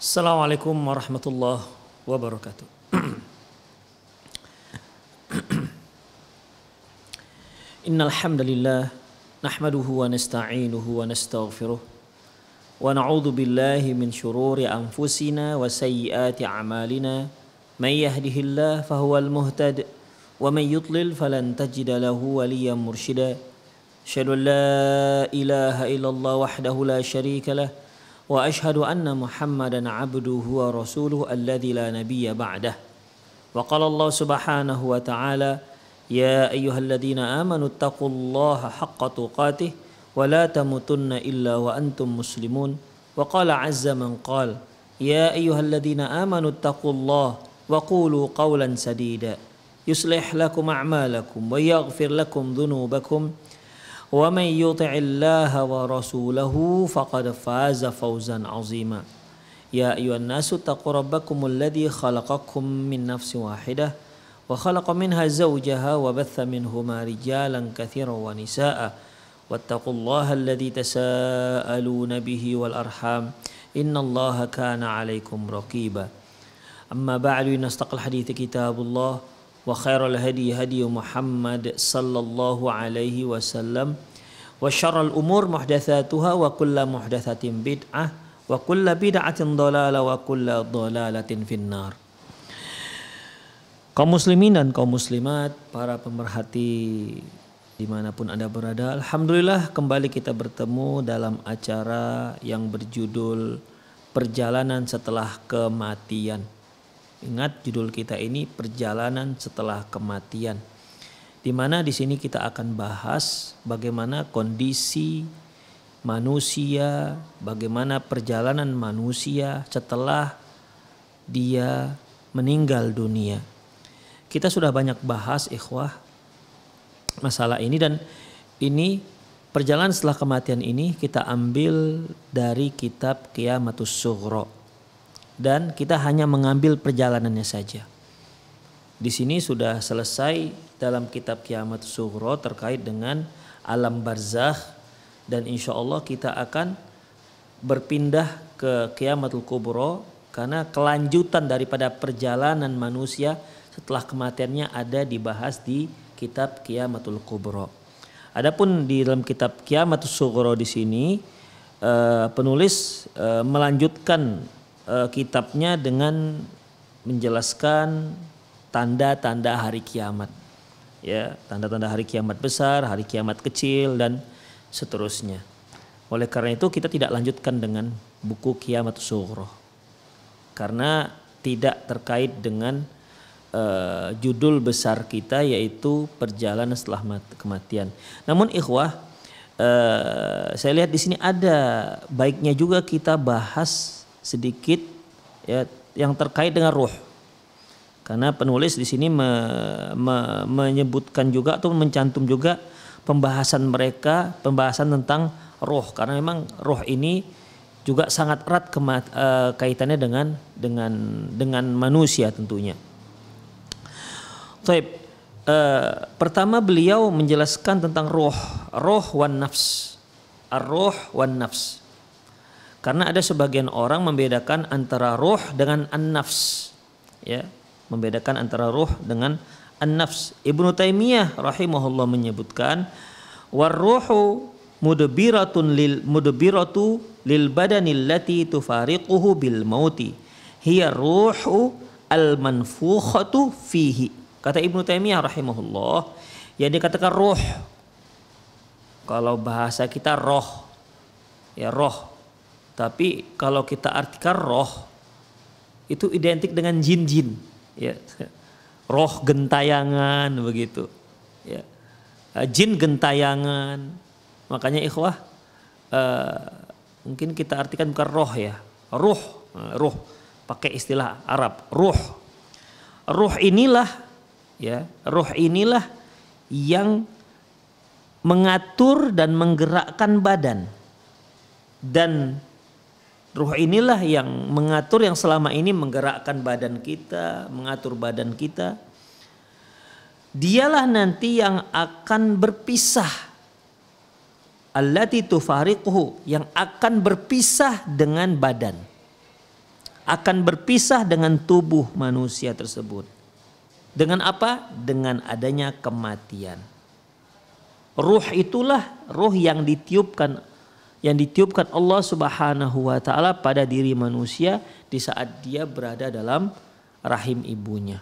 السلام عليكم ورحمة الله وبركاته إن الحمد لله نحمده ونستعينه ونستغفره ونعوذ بالله من شرور أنفسنا وسيئات أعمالنا من يهده الله فهو المهتد ومن يضلل فلن تجد له وليا مرشدا أشهد أن لا إله إلا الله وحده لا شريك له واشهد ان محمدا عبده ورسوله الذي لا نبي بعده وقال الله سبحانه وتعالى يا ايها الذين امنوا اتقوا الله حق تقاته ولا تموتن الا وانتم مسلمون وقال عز من قال يا ايها الذين امنوا اتقوا الله وقولوا قولا سديدا يصلح لكم اعمالكم ويغفر لكم ذنوبكم ومن يطع الله ورسوله فقد فاز فوزا عظيما يا أيها الناس اتقوا ربكم الذي خلقكم من نفس واحدة وخلق منها زوجها وبث منهما رجالا كثيرا ونساء واتقوا الله الذي تساءلون به والأرحام إن الله كان عليكم رقيبا أما بعد إن استقل الحديث كتاب الله وخير الهدي هدي محمد صلى الله عليه وسلم وشر الأمور محدثاتها وكل محدثة بدعة وكل بدعة ضلالة وكل ضلالة في النار Kaum muslimin dan kaum muslimat, para pemerhati dimanapun Anda berada, Alhamdulillah kembali kita bertemu dalam acara yang berjudul Perjalanan Setelah Kematian Ingat judul kita ini perjalanan setelah kematian. Di mana di sini kita akan bahas bagaimana kondisi manusia, bagaimana perjalanan manusia setelah dia meninggal dunia. Kita sudah banyak bahas ikhwah masalah ini dan ini perjalanan setelah kematian ini kita ambil dari kitab Qiyamatus Sughra dan kita hanya mengambil perjalanannya saja. Di sini sudah selesai dalam kitab Kiamat Sughra terkait dengan alam barzah dan insya Allah kita akan berpindah ke Kiamatul Kubro karena kelanjutan daripada perjalanan manusia setelah kematiannya ada dibahas di kitab Kiamatul Kubro. Adapun di dalam kitab Kiamatul Sughra di sini eh, penulis eh, melanjutkan Eh, kitabnya dengan menjelaskan tanda-tanda hari kiamat. Ya, tanda-tanda hari kiamat besar, hari kiamat kecil dan seterusnya. Oleh karena itu kita tidak lanjutkan dengan buku Kiamat Sughra. Karena tidak terkait dengan uh, judul besar kita yaitu perjalanan setelah kematian. Namun ikhwah uh, saya lihat di sini ada baiknya juga kita bahas sedikit ya yang terkait dengan ruh. Karena penulis di sini me, me, menyebutkan juga atau mencantum juga pembahasan mereka, pembahasan tentang roh karena memang roh ini juga sangat erat kemat, e, kaitannya dengan dengan dengan manusia tentunya. Taib. E, pertama beliau menjelaskan tentang roh, roh wan nafs, ar ruh wan nafs. Karena ada sebagian orang membedakan antara ruh dengan an-nafs. Ya, membedakan antara ruh dengan an-nafs. Ibnu Taimiyah rahimahullah menyebutkan waruhu mudbiratun lil mudbiratu lil badani lati tufariquhu bil mauti. Hiya ruhu al manfukhatu fihi. Kata Ibnu Taimiyah rahimahullah, yang dikatakan ruh. Kalau bahasa kita roh. Ya roh tapi kalau kita artikan roh itu identik dengan jin-jin, ya. Roh gentayangan begitu. Ya. Eh, jin gentayangan. Makanya ikhwah uh, mungkin kita artikan bukan roh ya. Ruh, eh, ruh pakai istilah Arab, ruh. Ruh inilah ya, ruh inilah yang mengatur dan menggerakkan badan dan Ruh inilah yang mengatur yang selama ini menggerakkan badan kita, mengatur badan kita. Dialah nanti yang akan berpisah. Allati tufariquhu, yang akan berpisah dengan badan. Akan berpisah dengan tubuh manusia tersebut. Dengan apa? Dengan adanya kematian. Ruh itulah ruh yang ditiupkan yang ditiupkan Allah Subhanahu wa taala pada diri manusia di saat dia berada dalam rahim ibunya.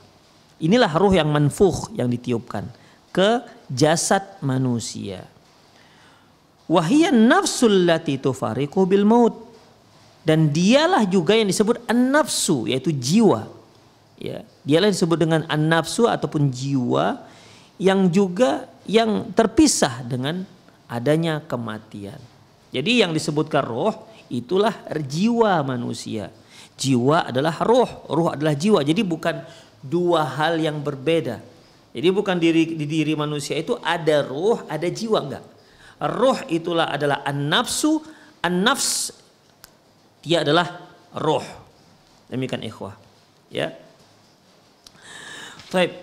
Inilah ruh yang manfuh yang ditiupkan ke jasad manusia. Wahiyan nafsul lati tufariqu bil maut. Dan dialah juga yang disebut an-nafsu yaitu jiwa. Ya, dialah yang disebut dengan an-nafsu ataupun jiwa yang juga yang terpisah dengan adanya kematian. Jadi yang disebutkan roh itulah jiwa manusia. Jiwa adalah roh, roh adalah jiwa. Jadi bukan dua hal yang berbeda. Jadi bukan diri di diri manusia itu ada roh, ada jiwa enggak. Roh itulah adalah an-nafsu, an-nafs dia adalah roh. Demikian ikhwah. Ya. Baik,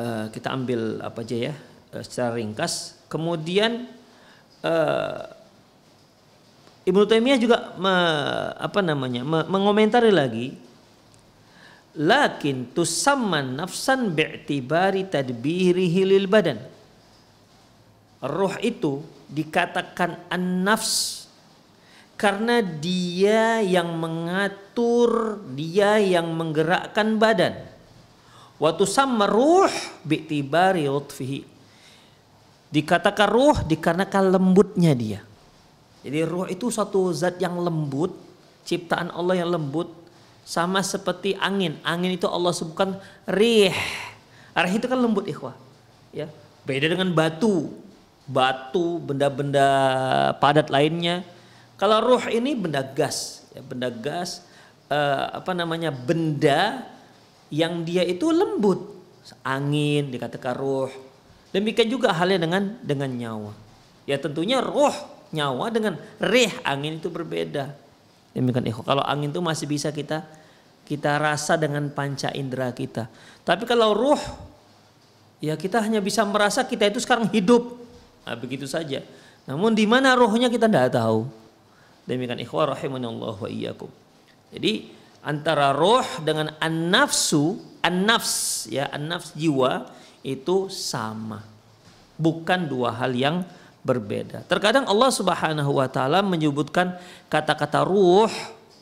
uh, kita ambil apa aja ya uh, secara ringkas. Kemudian uh, Ibnu Taimiyah juga me, apa namanya me, mengomentari lagi lakin tusamman nafsan bi'tibari tadbirihi lil badan roh itu dikatakan an-nafs karena dia yang mengatur dia yang menggerakkan badan waktu sama ruh bi'tibari utfihi dikatakan ruh dikarenakan lembutnya dia jadi ruh itu satu zat yang lembut, ciptaan Allah yang lembut, sama seperti angin. Angin itu Allah sebutkan rih. Rih itu kan lembut ikhwah. Ya. Beda dengan batu. Batu, benda-benda padat lainnya. Kalau ruh ini benda gas, ya, benda gas eh, apa namanya? benda yang dia itu lembut. Angin dikatakan ruh. Demikian juga halnya dengan dengan nyawa. Ya tentunya ruh nyawa dengan reh angin itu berbeda. Demikian ikhwan. Kalau angin itu masih bisa kita kita rasa dengan panca indera kita. Tapi kalau ruh ya kita hanya bisa merasa kita itu sekarang hidup. Nah, begitu saja. Namun di mana ruhnya kita tidak tahu. Demikian ikhwah rahimanallah wa iyyakum. Jadi antara roh dengan an-nafsu, an-nafs ya, an-nafs jiwa itu sama. Bukan dua hal yang berbeda. Terkadang Allah Subhanahu wa taala menyebutkan kata-kata ruh,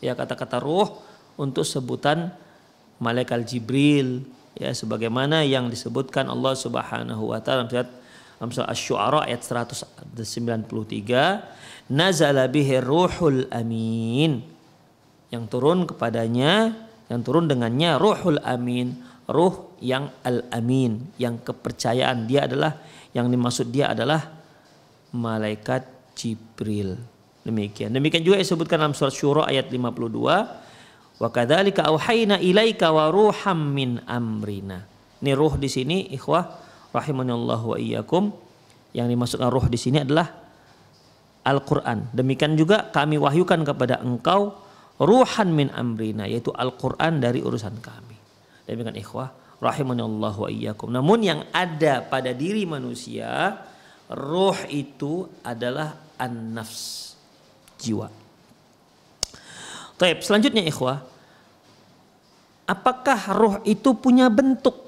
ya kata-kata ruh untuk sebutan malaikat Jibril, ya sebagaimana yang disebutkan Allah Subhanahu wa taala dalam surat dalam Asy-Syu'ara ayat 193, nazala bihi ruhul amin. Yang turun kepadanya, yang turun dengannya ruhul amin, ruh yang al-amin, yang kepercayaan dia adalah yang dimaksud dia adalah malaikat Jibril. Demikian. Demikian juga disebutkan dalam surat Syura ayat 52. Wa kadzalika auhayna ilaika wa ruham min amrina. Ini ruh di sini ikhwah rahimanallah wa iyyakum. Yang dimasukkan ruh di sini adalah Al-Qur'an. Demikian juga kami wahyukan kepada engkau ruhan min amrina yaitu Al-Qur'an dari urusan kami. Demikian ikhwah rahimanallah wa iyyakum. Namun yang ada pada diri manusia Ruh itu adalah an-nafs, jiwa. Taib, selanjutnya ikhwah. Apakah ruh itu punya bentuk?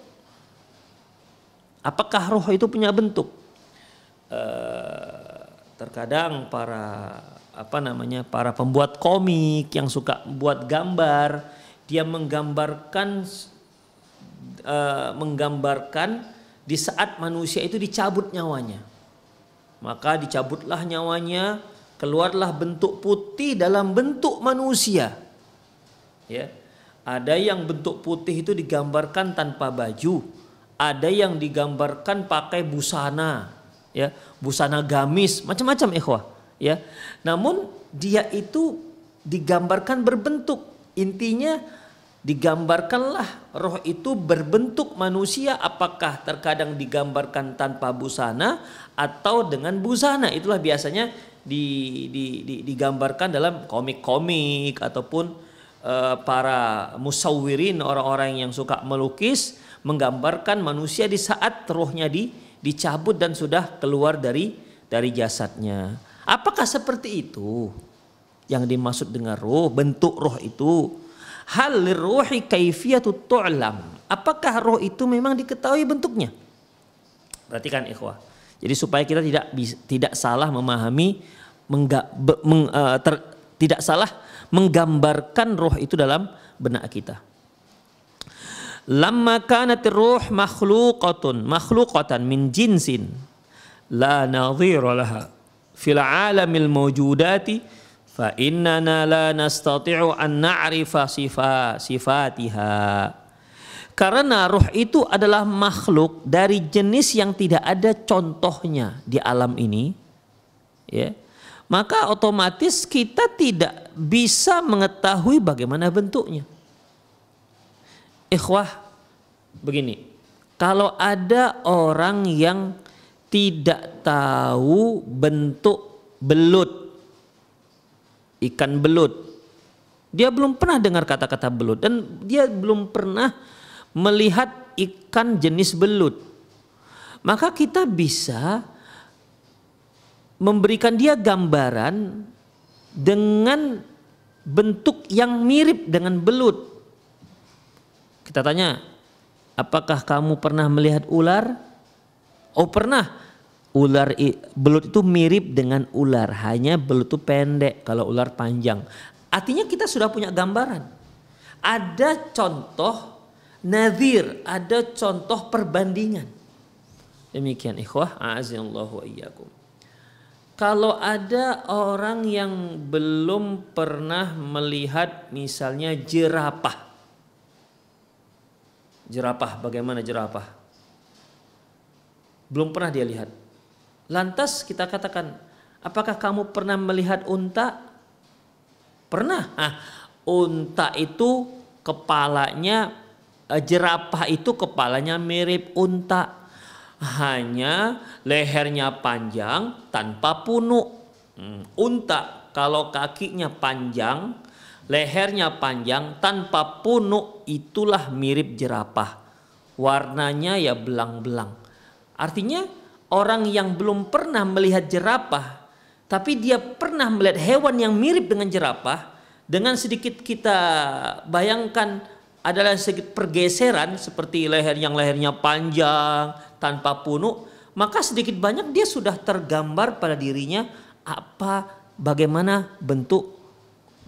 Apakah ruh itu punya bentuk? E, terkadang para apa namanya para pembuat komik yang suka buat gambar dia menggambarkan e, menggambarkan di saat manusia itu dicabut nyawanya maka dicabutlah nyawanya keluarlah bentuk putih dalam bentuk manusia ya ada yang bentuk putih itu digambarkan tanpa baju ada yang digambarkan pakai busana ya busana gamis macam-macam ikhwah ya namun dia itu digambarkan berbentuk intinya digambarkanlah roh itu berbentuk manusia apakah terkadang digambarkan tanpa busana atau dengan busana. Itulah biasanya di, di, di, digambarkan dalam komik-komik ataupun uh, para musawirin orang-orang yang suka melukis menggambarkan manusia di saat rohnya di, dicabut dan sudah keluar dari dari jasadnya. Apakah seperti itu yang dimaksud dengan roh, bentuk roh itu? Hal ruhi kaifiyatu tu'lam. Apakah roh itu memang diketahui bentuknya? Perhatikan ikhwah jadi supaya kita tidak tidak salah memahami mengga, be, meng, uh, ter, tidak salah menggambarkan roh itu dalam benak kita. Lamma kanat ruh makhluqatun makhluqatan min jinsin la nadhira laha fil alamil mawjudati fa innana la nastati'u an na'rifa sifa sifatiha karena ruh itu adalah makhluk dari jenis yang tidak ada contohnya di alam ini. Ya. Maka otomatis kita tidak bisa mengetahui bagaimana bentuknya. Ikhwah, begini. Kalau ada orang yang tidak tahu bentuk belut ikan belut. Dia belum pernah dengar kata-kata belut dan dia belum pernah melihat ikan jenis belut, maka kita bisa memberikan dia gambaran dengan bentuk yang mirip dengan belut. Kita tanya, apakah kamu pernah melihat ular? Oh pernah. Ular belut itu mirip dengan ular, hanya belut itu pendek kalau ular panjang. Artinya kita sudah punya gambaran. Ada contoh Nadir ada contoh perbandingan. Demikian ikhwah, azzaallahu iyyakum. Kalau ada orang yang belum pernah melihat misalnya jerapah. Jerapah, bagaimana jerapah? Belum pernah dia lihat. Lantas kita katakan, apakah kamu pernah melihat unta? Pernah. Ah, unta itu kepalanya jerapah itu kepalanya mirip unta, hanya lehernya panjang tanpa punuk. Hmm, unta kalau kakinya panjang, lehernya panjang tanpa punuk itulah mirip jerapah. Warnanya ya belang-belang. Artinya orang yang belum pernah melihat jerapah tapi dia pernah melihat hewan yang mirip dengan jerapah dengan sedikit kita bayangkan adalah sedikit pergeseran seperti leher yang lehernya panjang tanpa punuk, maka sedikit banyak dia sudah tergambar pada dirinya apa bagaimana bentuk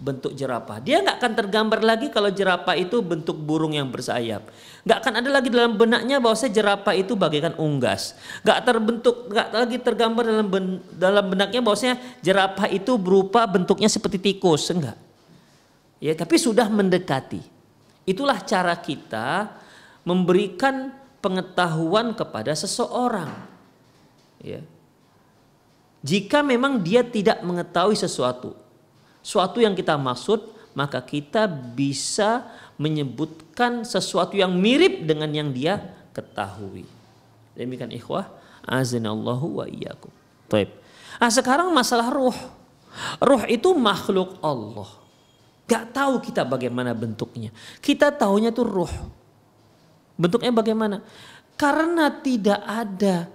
bentuk jerapah. Dia nggak akan tergambar lagi kalau jerapah itu bentuk burung yang bersayap. Nggak akan ada lagi dalam benaknya bahwa saya jerapah itu bagaikan unggas. Nggak terbentuk, nggak lagi tergambar dalam ben, dalam benaknya bahwasanya jerapah itu berupa bentuknya seperti tikus, enggak. Ya, tapi sudah mendekati. Itulah cara kita memberikan pengetahuan kepada seseorang. Ya. Jika memang dia tidak mengetahui sesuatu, sesuatu yang kita maksud, maka kita bisa menyebutkan sesuatu yang mirip dengan yang dia ketahui. Demikian ikhwah, azinallahu wa iyyakum. Baik. Nah, sekarang masalah ruh. Ruh itu makhluk Allah. Gak tahu kita bagaimana bentuknya. Kita tahunya tuh ruh. Bentuknya bagaimana? Karena tidak ada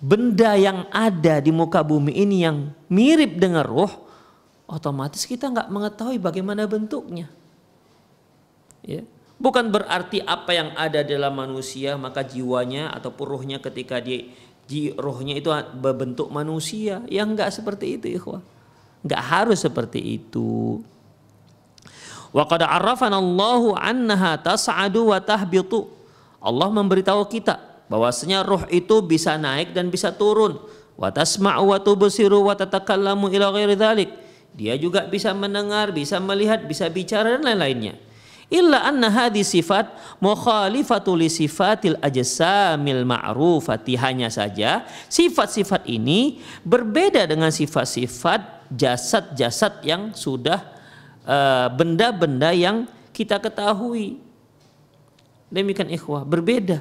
benda yang ada di muka bumi ini yang mirip dengan ruh, otomatis kita nggak mengetahui bagaimana bentuknya. Ya. Bukan berarti apa yang ada dalam manusia maka jiwanya atau ruhnya ketika dia rohnya itu berbentuk manusia yang nggak seperti itu ikhwah nggak harus seperti itu Wa qad Allahu annaha tas'adu wa tahbitu. Allah memberitahu kita bahwasanya ruh itu bisa naik dan bisa turun. Wa tasma'u wa tubsiru wa tatakallamu ila ghairi dzalik. Dia juga bisa mendengar, bisa melihat, bisa bicara dan lain-lainnya. Illa anna hadhi sifat mukhalifatu li sifatil ajsamil ma'rufati hanya saja sifat-sifat ini berbeda dengan sifat-sifat jasad-jasad yang sudah Eh, benda-benda yang kita ketahui. Demikian ikhwah, berbeda.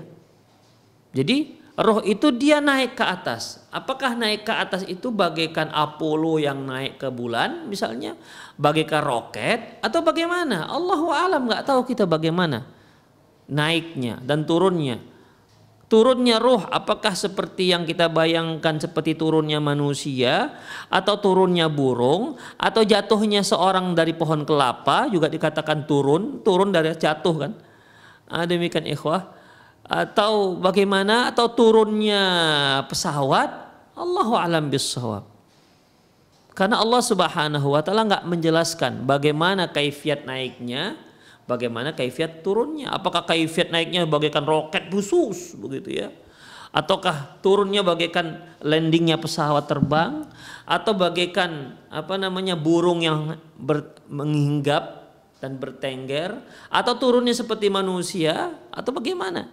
Jadi roh itu dia naik ke atas. Apakah naik ke atas itu bagaikan Apollo yang naik ke bulan misalnya, bagaikan roket atau bagaimana? Allahu alam nggak tahu kita bagaimana naiknya dan turunnya. Turunnya ruh apakah seperti yang kita bayangkan seperti turunnya manusia atau turunnya burung atau jatuhnya seorang dari pohon kelapa juga dikatakan turun, turun dari jatuh kan. Ah, demikian ikhwah atau bagaimana atau turunnya pesawat Allahu alam bisawab. Karena Allah Subhanahu wa taala nggak menjelaskan bagaimana kaifiat naiknya, bagaimana kaifiat turunnya. Apakah kaifiat naiknya bagaikan roket khusus begitu ya? Ataukah turunnya bagaikan landingnya pesawat terbang atau bagaikan apa namanya burung yang ber, menghinggap dan bertengger atau turunnya seperti manusia atau bagaimana?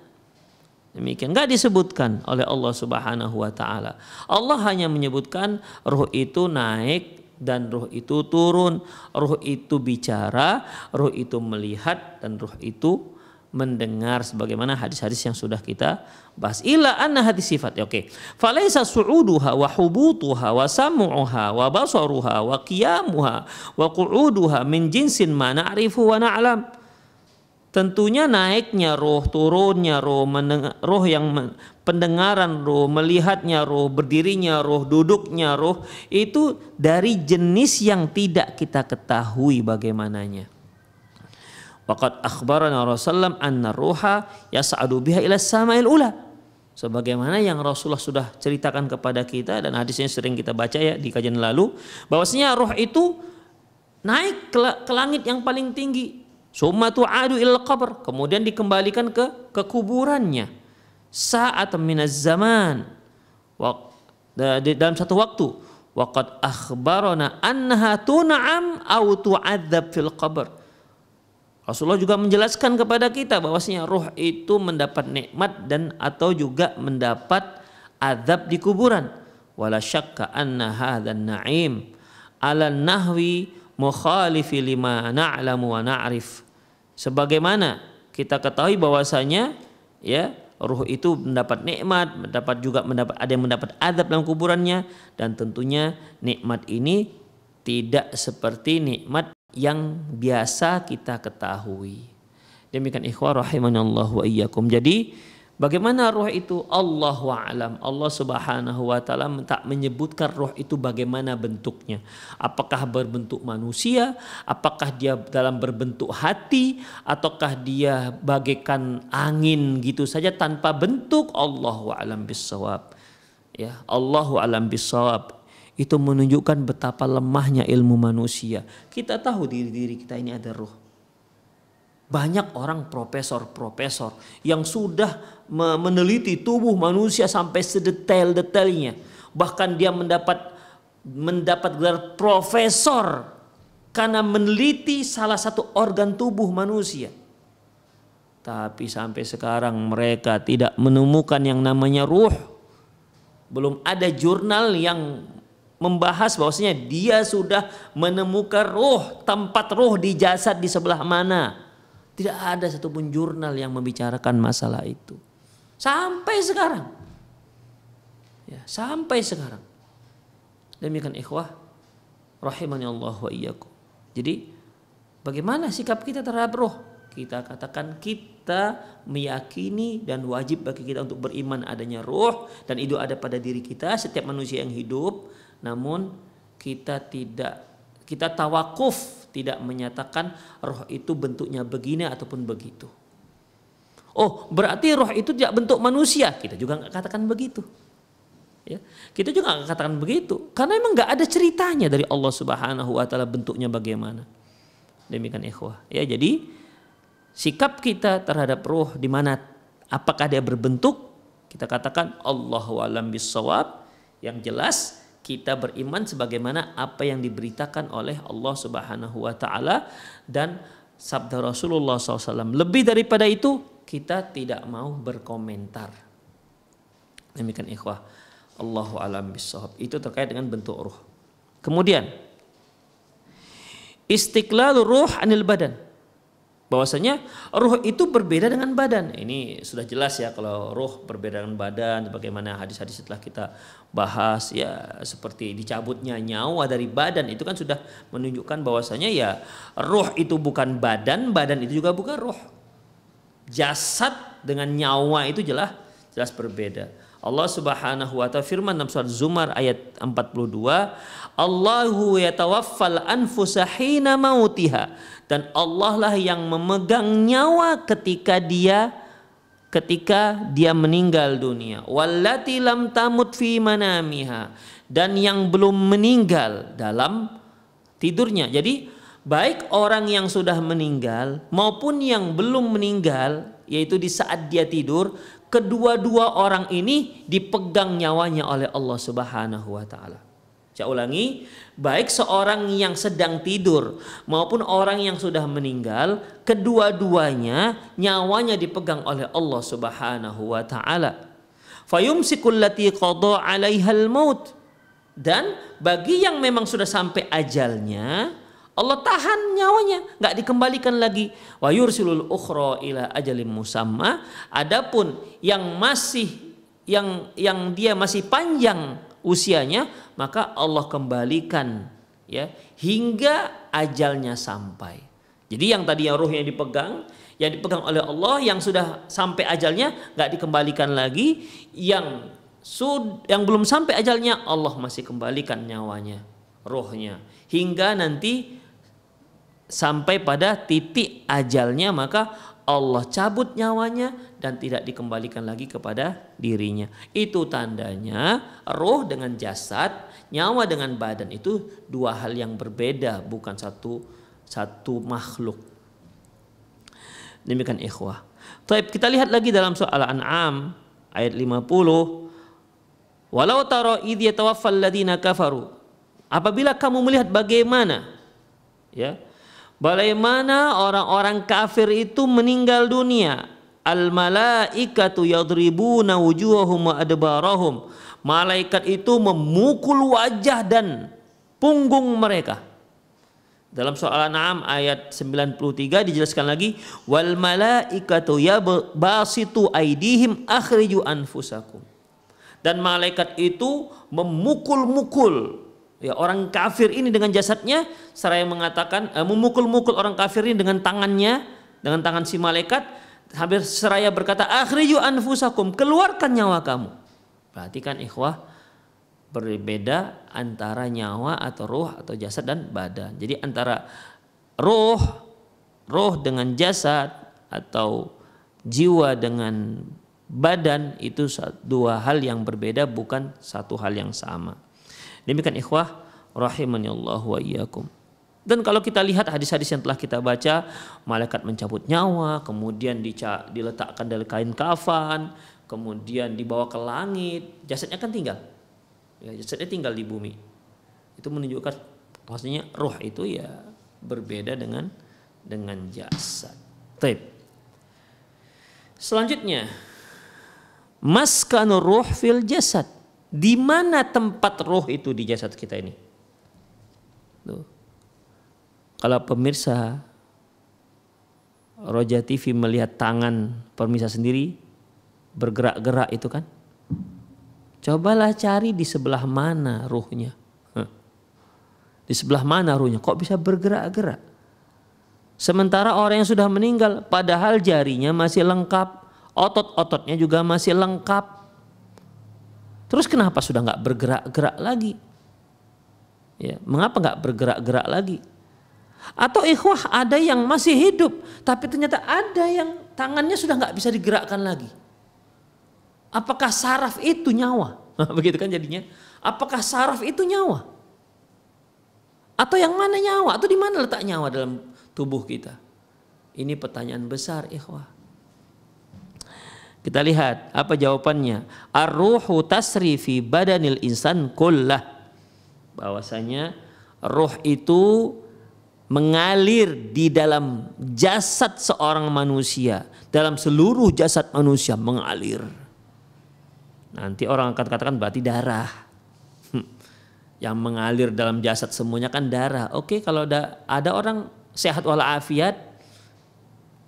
Demikian nggak disebutkan oleh Allah Subhanahu wa taala. Allah hanya menyebutkan ruh itu naik dan ruh itu turun, ruh itu bicara, ruh itu melihat dan ruh itu mendengar sebagaimana hadis-hadis yang sudah kita bahas. Ila anna hati sifat. Ya, oke. Okay. Falaisa su'uduha wa hubutuha wa sam'uha wa basaruha wa qiyamuha wa qu'uduha min jinsin ma na'rifu wa na'lam tentunya naiknya roh, turunnya roh, roh yang pendengaran roh, melihatnya roh, berdirinya roh, duduknya roh itu dari jenis yang tidak kita ketahui bagaimananya. Waqad akhbarana Rasulullah anna ruha yas'adu biha ila sama'il ula. Sebagaimana yang Rasulullah sudah ceritakan kepada kita dan hadisnya sering kita baca ya di kajian lalu bahwasanya roh itu naik ke langit yang paling tinggi Summa tu'adu ilal qabr. Kemudian dikembalikan ke kekuburannya. Saat minaz zaman. Dalam satu waktu. Waqad akhbarana annaha tun'am au tu'adzab fil qabr. Rasulullah juga menjelaskan kepada kita bahwasanya ruh itu mendapat nikmat dan atau juga mendapat azab di kuburan. Wala syakka anna hadzan na'im ala nahwi mukhalifi lima na'lamu wa na'rif. Sebagaimana kita ketahui bahwasanya ya ruh itu mendapat nikmat, mendapat juga mendapat ada yang mendapat adab dalam kuburannya dan tentunya nikmat ini tidak seperti nikmat yang biasa kita ketahui. Demikian ikhwah rahimanallahu wa iyyakum. Jadi Bagaimana roh itu? Allah alam. Allah subhanahu wa ta'ala tak menyebutkan roh itu bagaimana bentuknya. Apakah berbentuk manusia? Apakah dia dalam berbentuk hati? Ataukah dia bagaikan angin gitu saja tanpa bentuk? Allah alam bisawab. Ya, Allah alam bisawab. Itu menunjukkan betapa lemahnya ilmu manusia. Kita tahu diri diri kita ini ada roh. Banyak orang profesor-profesor yang sudah meneliti tubuh manusia sampai sedetail-detailnya. Bahkan dia mendapat mendapat gelar profesor karena meneliti salah satu organ tubuh manusia. Tapi sampai sekarang mereka tidak menemukan yang namanya ruh. Belum ada jurnal yang membahas bahwasanya dia sudah menemukan ruh, tempat ruh di jasad di sebelah mana. Tidak ada satupun jurnal yang membicarakan masalah itu. Sampai sekarang. Ya, sampai sekarang. Demikian ikhwah rahimani Allah wa iyyakum. Jadi bagaimana sikap kita terhadap roh? Kita katakan kita meyakini dan wajib bagi kita untuk beriman adanya roh dan itu ada pada diri kita setiap manusia yang hidup. Namun kita tidak kita tawakuf tidak menyatakan roh itu bentuknya begini ataupun begitu. Oh, berarti roh itu tidak bentuk manusia. Kita juga nggak katakan begitu. Ya, kita juga nggak katakan begitu. Karena emang nggak ada ceritanya dari Allah Subhanahu Wa Taala bentuknya bagaimana. Demikian ikhwah. Ya, jadi sikap kita terhadap roh di mana apakah dia berbentuk? Kita katakan Allah alam bisawab. Yang jelas kita beriman sebagaimana apa yang diberitakan oleh Allah Subhanahu wa taala dan sabda Rasulullah SAW. Lebih daripada itu kita tidak mau berkomentar. Demikian ikhwah. Allahu alam bisawab. Itu terkait dengan bentuk ruh. Kemudian istiqlal ruh anil badan. Bahwasanya ruh itu berbeda dengan badan. Ini sudah jelas ya kalau ruh berbeda dengan badan bagaimana hadis-hadis setelah kita bahas ya seperti dicabutnya nyawa dari badan itu kan sudah menunjukkan bahwasanya ya ruh itu bukan badan, badan itu juga bukan ruh jasad dengan nyawa itu jelas jelas berbeda. Allah Subhanahu wa taala firman dalam surat Zumar ayat 42, Allahu yatawaffal anfusa hina mautiha dan Allah lah yang memegang nyawa ketika dia ketika dia meninggal dunia. Wallati lam tamut fi manamiha dan yang belum meninggal dalam tidurnya. Jadi baik orang yang sudah meninggal maupun yang belum meninggal yaitu di saat dia tidur kedua-dua orang ini dipegang nyawanya oleh Allah Subhanahu wa taala. Saya ulangi, baik seorang yang sedang tidur maupun orang yang sudah meninggal, kedua-duanya nyawanya dipegang oleh Allah Subhanahu wa taala. Fayumsikul lati qada 'alaihal maut. Dan bagi yang memang sudah sampai ajalnya, Allah tahan nyawanya, nggak dikembalikan lagi. Wa yursilul ukhra ila ajalim musamma. Adapun yang masih yang yang dia masih panjang usianya, maka Allah kembalikan ya hingga ajalnya sampai. Jadi yang tadi yang ruhnya dipegang, yang dipegang oleh Allah yang sudah sampai ajalnya nggak dikembalikan lagi, yang sud yang belum sampai ajalnya Allah masih kembalikan nyawanya, rohnya hingga nanti sampai pada titik ajalnya maka Allah cabut nyawanya dan tidak dikembalikan lagi kepada dirinya. Itu tandanya roh dengan jasad, nyawa dengan badan itu dua hal yang berbeda, bukan satu satu makhluk. Demikian ikhwah. Taib, kita lihat lagi dalam soal anam ayat 50. Walau taro idh yatawaffal ladina kafaru. Apabila kamu melihat bagaimana ya Bagaimana orang-orang kafir itu meninggal dunia? Al malaikatu yadribuna wujuhahum wa adbarahum. Malaikat itu memukul wajah dan punggung mereka. Dalam soal An'am ayat 93 dijelaskan lagi wal malaikatu yabasitu aidihim akhriju anfusakum. Dan malaikat itu memukul-mukul ya, orang kafir ini dengan jasadnya seraya mengatakan eh, memukul-mukul orang kafir ini dengan tangannya dengan tangan si malaikat hampir seraya berkata akhriju anfusakum keluarkan nyawa kamu perhatikan ikhwah berbeda antara nyawa atau roh atau jasad dan badan jadi antara roh roh dengan jasad atau jiwa dengan badan itu dua hal yang berbeda bukan satu hal yang sama Demikian ikhwah rahimani Allah wa iyyakum. Dan kalau kita lihat hadis-hadis yang telah kita baca, malaikat mencabut nyawa, kemudian diletakkan dari kain kafan, kemudian dibawa ke langit, jasadnya kan tinggal. Ya, jasadnya tinggal di bumi. Itu menunjukkan maksudnya roh itu ya berbeda dengan dengan jasad. Taib. Selanjutnya, maskanur ruh fil jasad. Di mana tempat roh itu di jasad kita ini? Tuh. Kalau pemirsa Roja TV melihat tangan pemirsa sendiri bergerak-gerak itu kan. Cobalah cari di sebelah mana ruhnya. Di sebelah mana ruhnya? Kok bisa bergerak-gerak? Sementara orang yang sudah meninggal padahal jarinya masih lengkap, otot-ototnya juga masih lengkap, Terus kenapa sudah nggak bergerak-gerak lagi? Ya, mengapa nggak bergerak-gerak lagi? Atau ikhwah ada yang masih hidup, tapi ternyata ada yang tangannya sudah nggak bisa digerakkan lagi. Apakah saraf itu nyawa? Begitu kan jadinya. Apakah saraf itu nyawa? Atau yang mana nyawa? Atau di mana letak nyawa dalam tubuh kita? Ini pertanyaan besar ikhwah. Kita lihat apa jawabannya. Ar-ruhu tasri fi badanil insan kullah. Bahwasanya ruh itu mengalir di dalam jasad seorang manusia, dalam seluruh jasad manusia mengalir. Nanti orang akan katakan berarti darah. Hmm. Yang mengalir dalam jasad semuanya kan darah. Oke, kalau ada ada orang sehat walafiat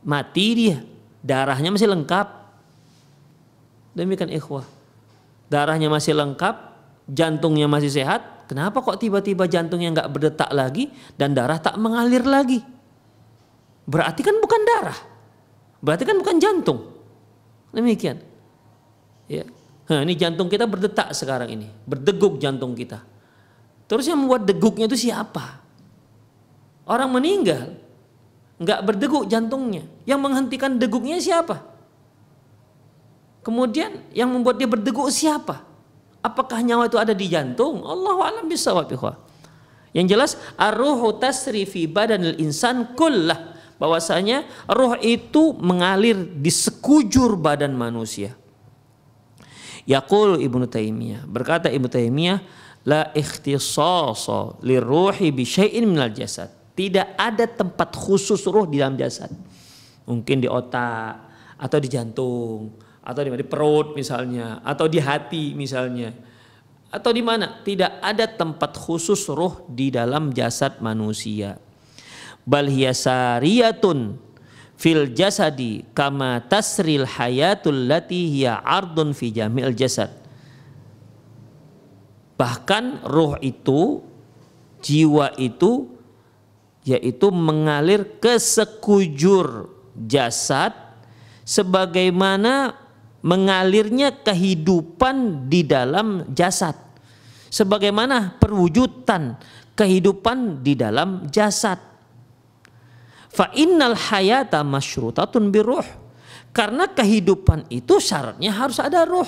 mati dia, darahnya masih lengkap Demikian ikhwah. Darahnya masih lengkap, jantungnya masih sehat. Kenapa kok tiba-tiba jantungnya nggak berdetak lagi dan darah tak mengalir lagi? Berarti kan bukan darah. Berarti kan bukan jantung. Demikian. Ya. Nah, ini jantung kita berdetak sekarang ini, berdeguk jantung kita. Terus yang membuat deguknya itu siapa? Orang meninggal, nggak berdeguk jantungnya. Yang menghentikan deguknya siapa? Kemudian yang membuat dia berdegup siapa? Apakah nyawa itu ada di jantung? Allah alam wabikwa. Yang jelas arruhu tasri fi badanil insan kullah bahwasanya roh itu mengalir di sekujur badan manusia. Yaqul Ibnu Taimiyah, berkata Ibnu Taimiyah, la ikhtisasa liruhi bi syai'in minal jasad. Tidak ada tempat khusus roh di dalam jasad. Mungkin di otak atau di jantung atau di, di perut misalnya atau di hati misalnya atau di mana tidak ada tempat khusus ruh di dalam jasad manusia bal hiyasariyatun fil jasadi kama tasril hayatul lati hiya ardun fi jamil jasad bahkan ruh itu jiwa itu yaitu mengalir ke sekujur jasad sebagaimana mengalirnya kehidupan di dalam jasad sebagaimana perwujudan kehidupan di dalam jasad fa innal hayata masyrutatun biruh karena kehidupan itu syaratnya harus ada ruh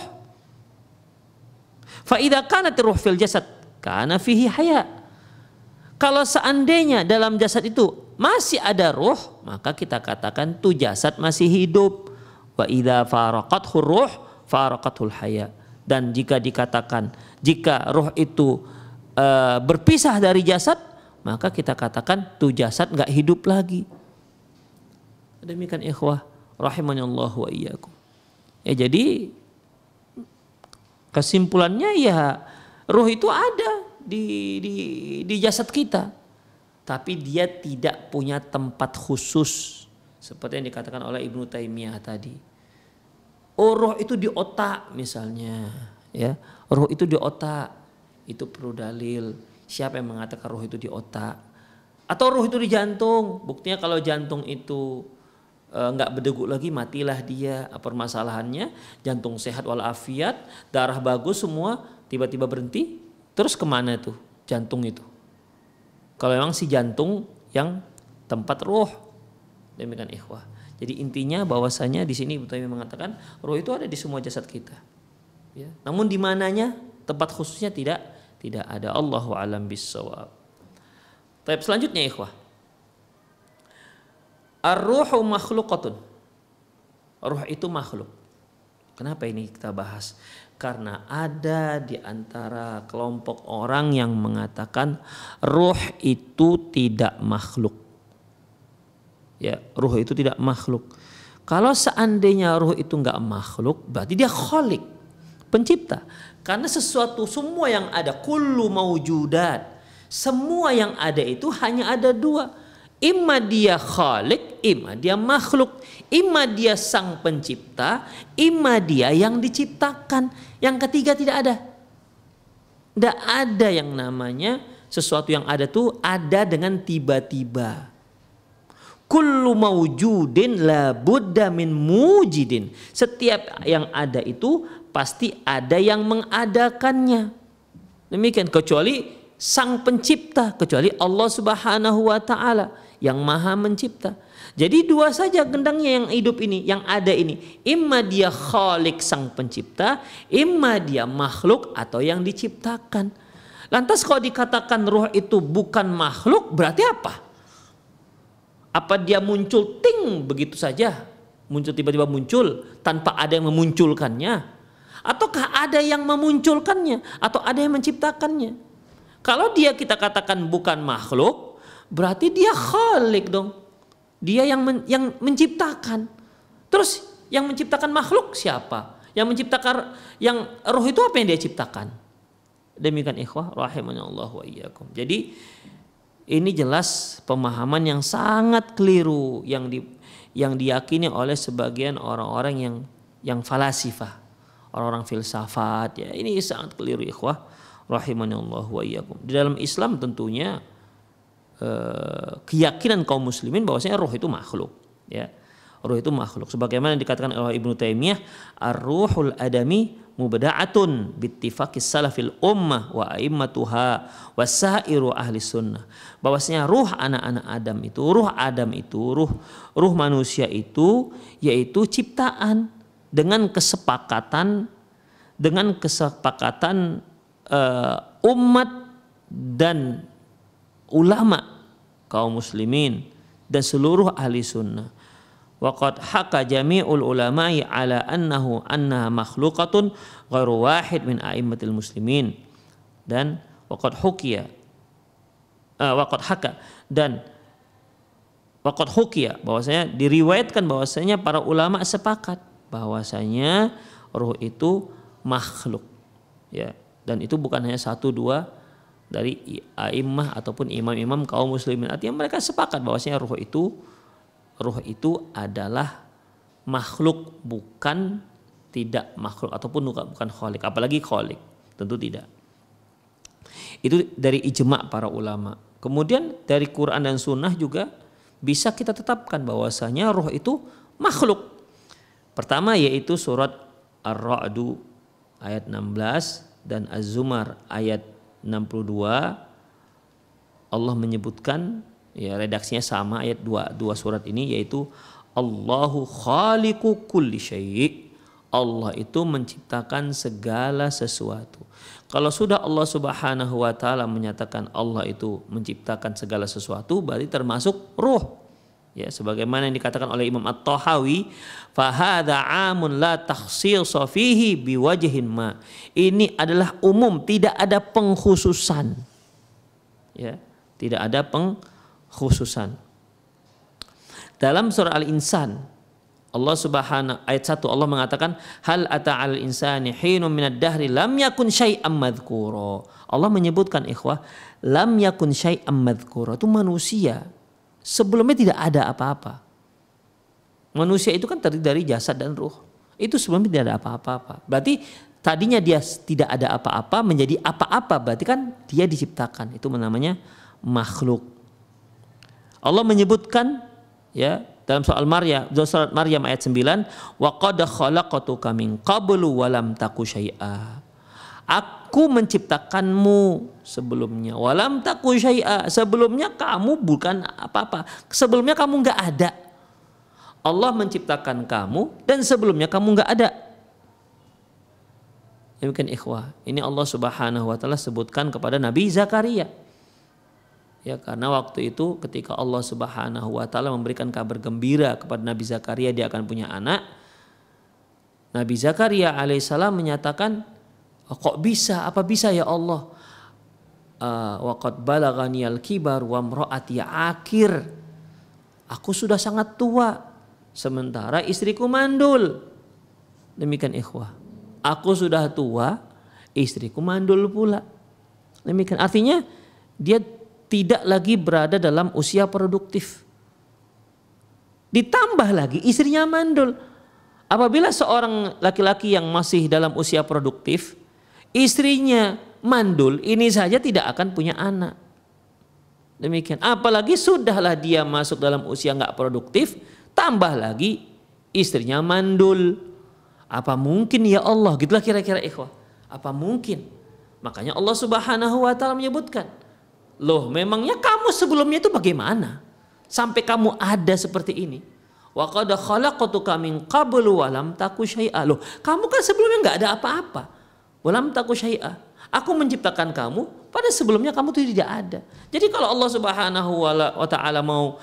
fa idza kanat ruh fil jasad kana fihi haya kalau seandainya dalam jasad itu masih ada ruh maka kita katakan tuh jasad masih hidup wa idza faraqathu ruh faraqathul haya dan jika dikatakan jika ruh itu e, berpisah dari jasad maka kita katakan tuh jasad nggak hidup lagi demikian ikhwah rahimahullah wa iyyakum ya jadi kesimpulannya ya ruh itu ada di di di jasad kita tapi dia tidak punya tempat khusus seperti yang dikatakan oleh Ibnu Taimiyah tadi oh roh itu di otak misalnya ya roh itu di otak itu perlu dalil siapa yang mengatakan roh itu di otak atau roh itu di jantung buktinya kalau jantung itu eh, nggak e, berdegup lagi matilah dia Apa permasalahannya jantung sehat walafiat darah bagus semua tiba-tiba berhenti terus kemana tuh jantung itu kalau memang si jantung yang tempat roh demikian ikhwah jadi intinya bahwasanya di sini Ibnu Taimiyah mengatakan roh itu ada di semua jasad kita. Ya. Namun di mananya tempat khususnya tidak tidak ada Allah alam bisawab. Tapi selanjutnya ikhwah. Ar-ruhu makhluqatun. Ruh itu makhluk. Kenapa ini kita bahas? Karena ada di antara kelompok orang yang mengatakan ruh itu tidak makhluk. Ya, ruh itu tidak makhluk. Kalau seandainya ruh itu nggak makhluk, berarti dia kholik, pencipta. Karena sesuatu semua yang ada kullu maujudat. Semua yang ada itu hanya ada dua. imma dia kholik, imma dia makhluk. imma dia sang pencipta, imma dia yang diciptakan. Yang ketiga tidak ada. Tidak ada yang namanya sesuatu yang ada tuh ada dengan tiba-tiba kullu maujudin la buddha min mujidin. Setiap yang ada itu pasti ada yang mengadakannya. Demikian kecuali sang pencipta, kecuali Allah Subhanahu wa taala yang maha mencipta. Jadi dua saja gendangnya yang hidup ini, yang ada ini. Imma dia khalik sang pencipta, imma dia makhluk atau yang diciptakan. Lantas kalau dikatakan ruh itu bukan makhluk, berarti apa? Apa dia muncul ting begitu saja? Muncul tiba-tiba muncul tanpa ada yang memunculkannya? Ataukah ada yang memunculkannya atau ada yang menciptakannya? Kalau dia kita katakan bukan makhluk, berarti dia khalik dong. Dia yang men, yang menciptakan. Terus yang menciptakan makhluk siapa? Yang menciptakan yang roh itu apa yang dia ciptakan? Demikian ikhwah Allah wa iyyakum. Jadi ini jelas pemahaman yang sangat keliru yang di, yang diyakini oleh sebagian orang-orang yang yang falasifah, orang-orang filsafat ya. Ini sangat keliru ikhwah rahimani Allah wa iyyakum. Di dalam Islam tentunya eh, keyakinan kaum muslimin bahwasanya roh itu makhluk ya. roh itu makhluk. Sebagaimana dikatakan oleh Ibnu Taimiyah, ar-ruhul adami mubda'atun bittifaqis salafil ummah wa aimmatuha wa ahli sunnah bahwasanya ruh anak-anak Adam itu ruh Adam itu ruh ruh manusia itu yaitu ciptaan dengan kesepakatan dengan kesepakatan uh, umat dan ulama kaum muslimin dan seluruh ahli sunnah وقد حق jami'ul العلماء على annahu أنها makhluqatun غير واحد min أئمة muslimin. Dan وقد حكي uh, waqad eh, dan وقد حكي bahwasanya diriwayatkan bahwasanya para ulama sepakat bahwasanya ruh itu makhluk. Ya, dan itu bukan hanya satu dua dari a'immah ataupun imam-imam kaum muslimin. Artinya mereka sepakat bahwasanya ruh itu Ruh itu adalah makhluk bukan tidak makhluk ataupun bukan kholik apalagi kholik tentu tidak itu dari ijma para ulama kemudian dari Quran dan Sunnah juga bisa kita tetapkan bahwasanya roh itu makhluk pertama yaitu surat Ar-Ra'du ayat 16 dan Az-Zumar ayat 62 Allah menyebutkan ya redaksinya sama ayat dua dua surat ini yaitu Allahu khaliqu kulli syai' Allah itu menciptakan segala sesuatu. Kalau sudah Allah Subhanahu wa taala menyatakan Allah itu menciptakan segala sesuatu berarti termasuk ruh. Ya, sebagaimana yang dikatakan oleh Imam At-Tahawi, hadza amun la takhsisa fihi biwajhin ma. Ini adalah umum, tidak ada pengkhususan. Ya, tidak ada pengkhususan khususan. Dalam surah Al-Insan, Allah Subhanahu ayat 1 Allah mengatakan hal ata'al insani hinum minad dahri lam yakun syai'am madhkura. Allah menyebutkan ikhwah lam yakun syai'am madhkura itu manusia sebelumnya tidak ada apa-apa. Manusia itu kan terdiri dari jasad dan ruh. Itu sebelumnya tidak ada apa-apa. Berarti tadinya dia tidak ada apa-apa menjadi apa-apa berarti kan dia diciptakan. Itu namanya makhluk. Allah menyebutkan ya dalam soal Maryam, dalam surat Maryam ayat 9, wa qad khalaqtuka min qablu wa lam taku syai'a. Aku menciptakanmu sebelumnya. Walam taku syai'a. Sebelumnya kamu bukan apa-apa. Sebelumnya kamu nggak ada. Allah menciptakan kamu dan sebelumnya kamu nggak ada. Demikian ikhwah. Ini Allah Subhanahu wa taala sebutkan kepada Nabi Zakaria ya karena waktu itu ketika Allah Subhanahu wa taala memberikan kabar gembira kepada Nabi Zakaria dia akan punya anak Nabi Zakaria alaihissalam menyatakan oh, kok bisa apa bisa ya Allah ah, waqad balagani al-kibar wa mraati akhir aku sudah sangat tua sementara istriku mandul demikian ikhwah aku sudah tua istriku mandul pula demikian artinya dia tidak lagi berada dalam usia produktif. Ditambah lagi istrinya mandul. Apabila seorang laki-laki yang masih dalam usia produktif, istrinya mandul, ini saja tidak akan punya anak. Demikian. Apalagi sudahlah dia masuk dalam usia nggak produktif, tambah lagi istrinya mandul. Apa mungkin ya Allah? Gitulah kira-kira ikhwah. Apa mungkin? Makanya Allah Subhanahu wa taala menyebutkan Loh, memangnya kamu sebelumnya itu bagaimana? Sampai kamu ada seperti ini. Wa qad khalaqtuka min qablu wa lam taku syai'a. Loh, kamu kan sebelumnya nggak ada apa-apa. Wa lam taku syai'a. Aku menciptakan kamu pada sebelumnya kamu tuh tidak ada. Jadi kalau Allah Subhanahu wa taala mau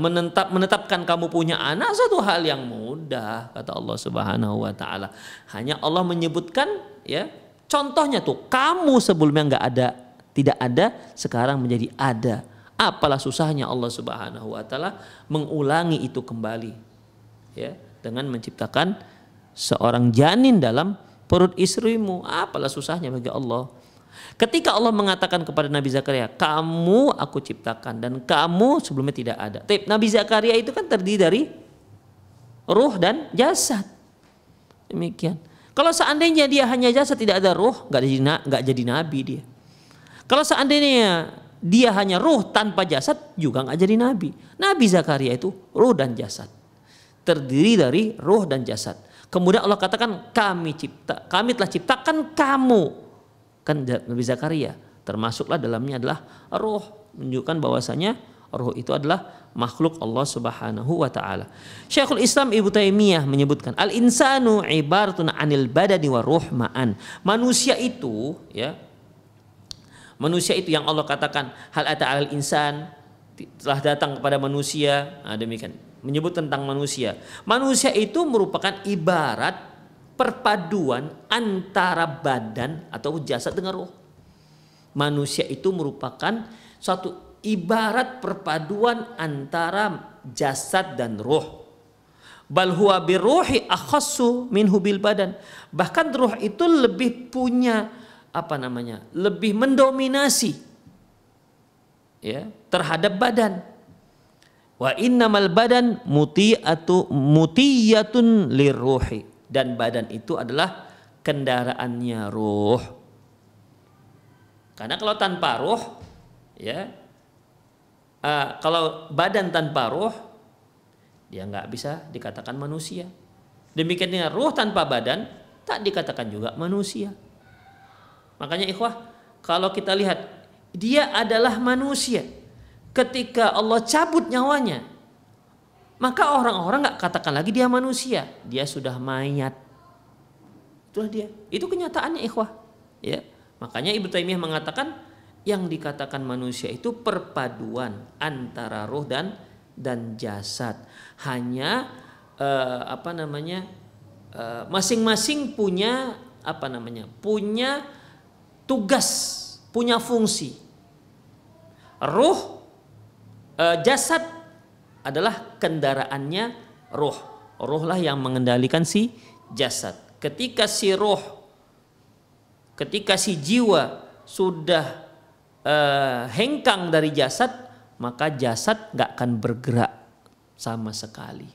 menetap, menetapkan kamu punya anak satu hal yang mudah kata Allah Subhanahu wa taala. Hanya Allah menyebutkan ya contohnya tuh kamu sebelumnya nggak ada tidak ada sekarang menjadi ada. Apalah susahnya Allah Subhanahu wa taala mengulangi itu kembali. Ya, dengan menciptakan seorang janin dalam perut istrimu. Apalah susahnya bagi Allah. Ketika Allah mengatakan kepada Nabi Zakaria, "Kamu aku ciptakan dan kamu sebelumnya tidak ada." Tapi Nabi Zakaria itu kan terdiri dari ruh dan jasad. Demikian. Kalau seandainya dia hanya jasad tidak ada ruh, nggak jadi nggak jadi nabi dia. Kalau seandainya dia hanya ruh tanpa jasad juga nggak jadi nabi. Nabi Zakaria itu ruh dan jasad. Terdiri dari ruh dan jasad. Kemudian Allah katakan kami cipta, kami telah ciptakan kamu. Kan Nabi Zakaria termasuklah dalamnya adalah ruh menunjukkan bahwasanya ruh itu adalah makhluk Allah Subhanahu wa taala. Syekhul Islam Ibnu Taimiyah menyebutkan al insanu ibaratun anil badani wa ruh ma'an. Manusia itu ya Manusia itu yang Allah katakan hal ada al insan telah datang kepada manusia. Nah, demikian menyebut tentang manusia. Manusia itu merupakan ibarat perpaduan antara badan atau jasad dengan roh. Manusia itu merupakan suatu ibarat perpaduan antara jasad dan roh bal huwa birruhi akhassu minhu bil badan bahkan roh itu lebih punya apa namanya lebih mendominasi ya terhadap badan wa innamal badan muti atau mutiyatun liruhi dan badan itu adalah kendaraannya ruh karena kalau tanpa ruh ya uh, kalau badan tanpa ruh dia nggak bisa dikatakan manusia demikian dengan ruh tanpa badan tak dikatakan juga manusia Makanya ikhwah, kalau kita lihat dia adalah manusia. Ketika Allah cabut nyawanya, maka orang-orang nggak katakan lagi dia manusia, dia sudah mayat. Itulah dia. Itu kenyataannya ikhwah. Ya. Makanya Ibnu Taimiyah mengatakan yang dikatakan manusia itu perpaduan antara roh dan dan jasad. Hanya uh, apa namanya? Eh, masing-masing uh, punya apa namanya? punya tugas, punya fungsi. Ruh eh, jasad adalah kendaraannya ruh. Ruhlah yang mengendalikan si jasad. Ketika si ruh ketika si jiwa sudah eh, hengkang dari jasad, maka jasad nggak akan bergerak sama sekali.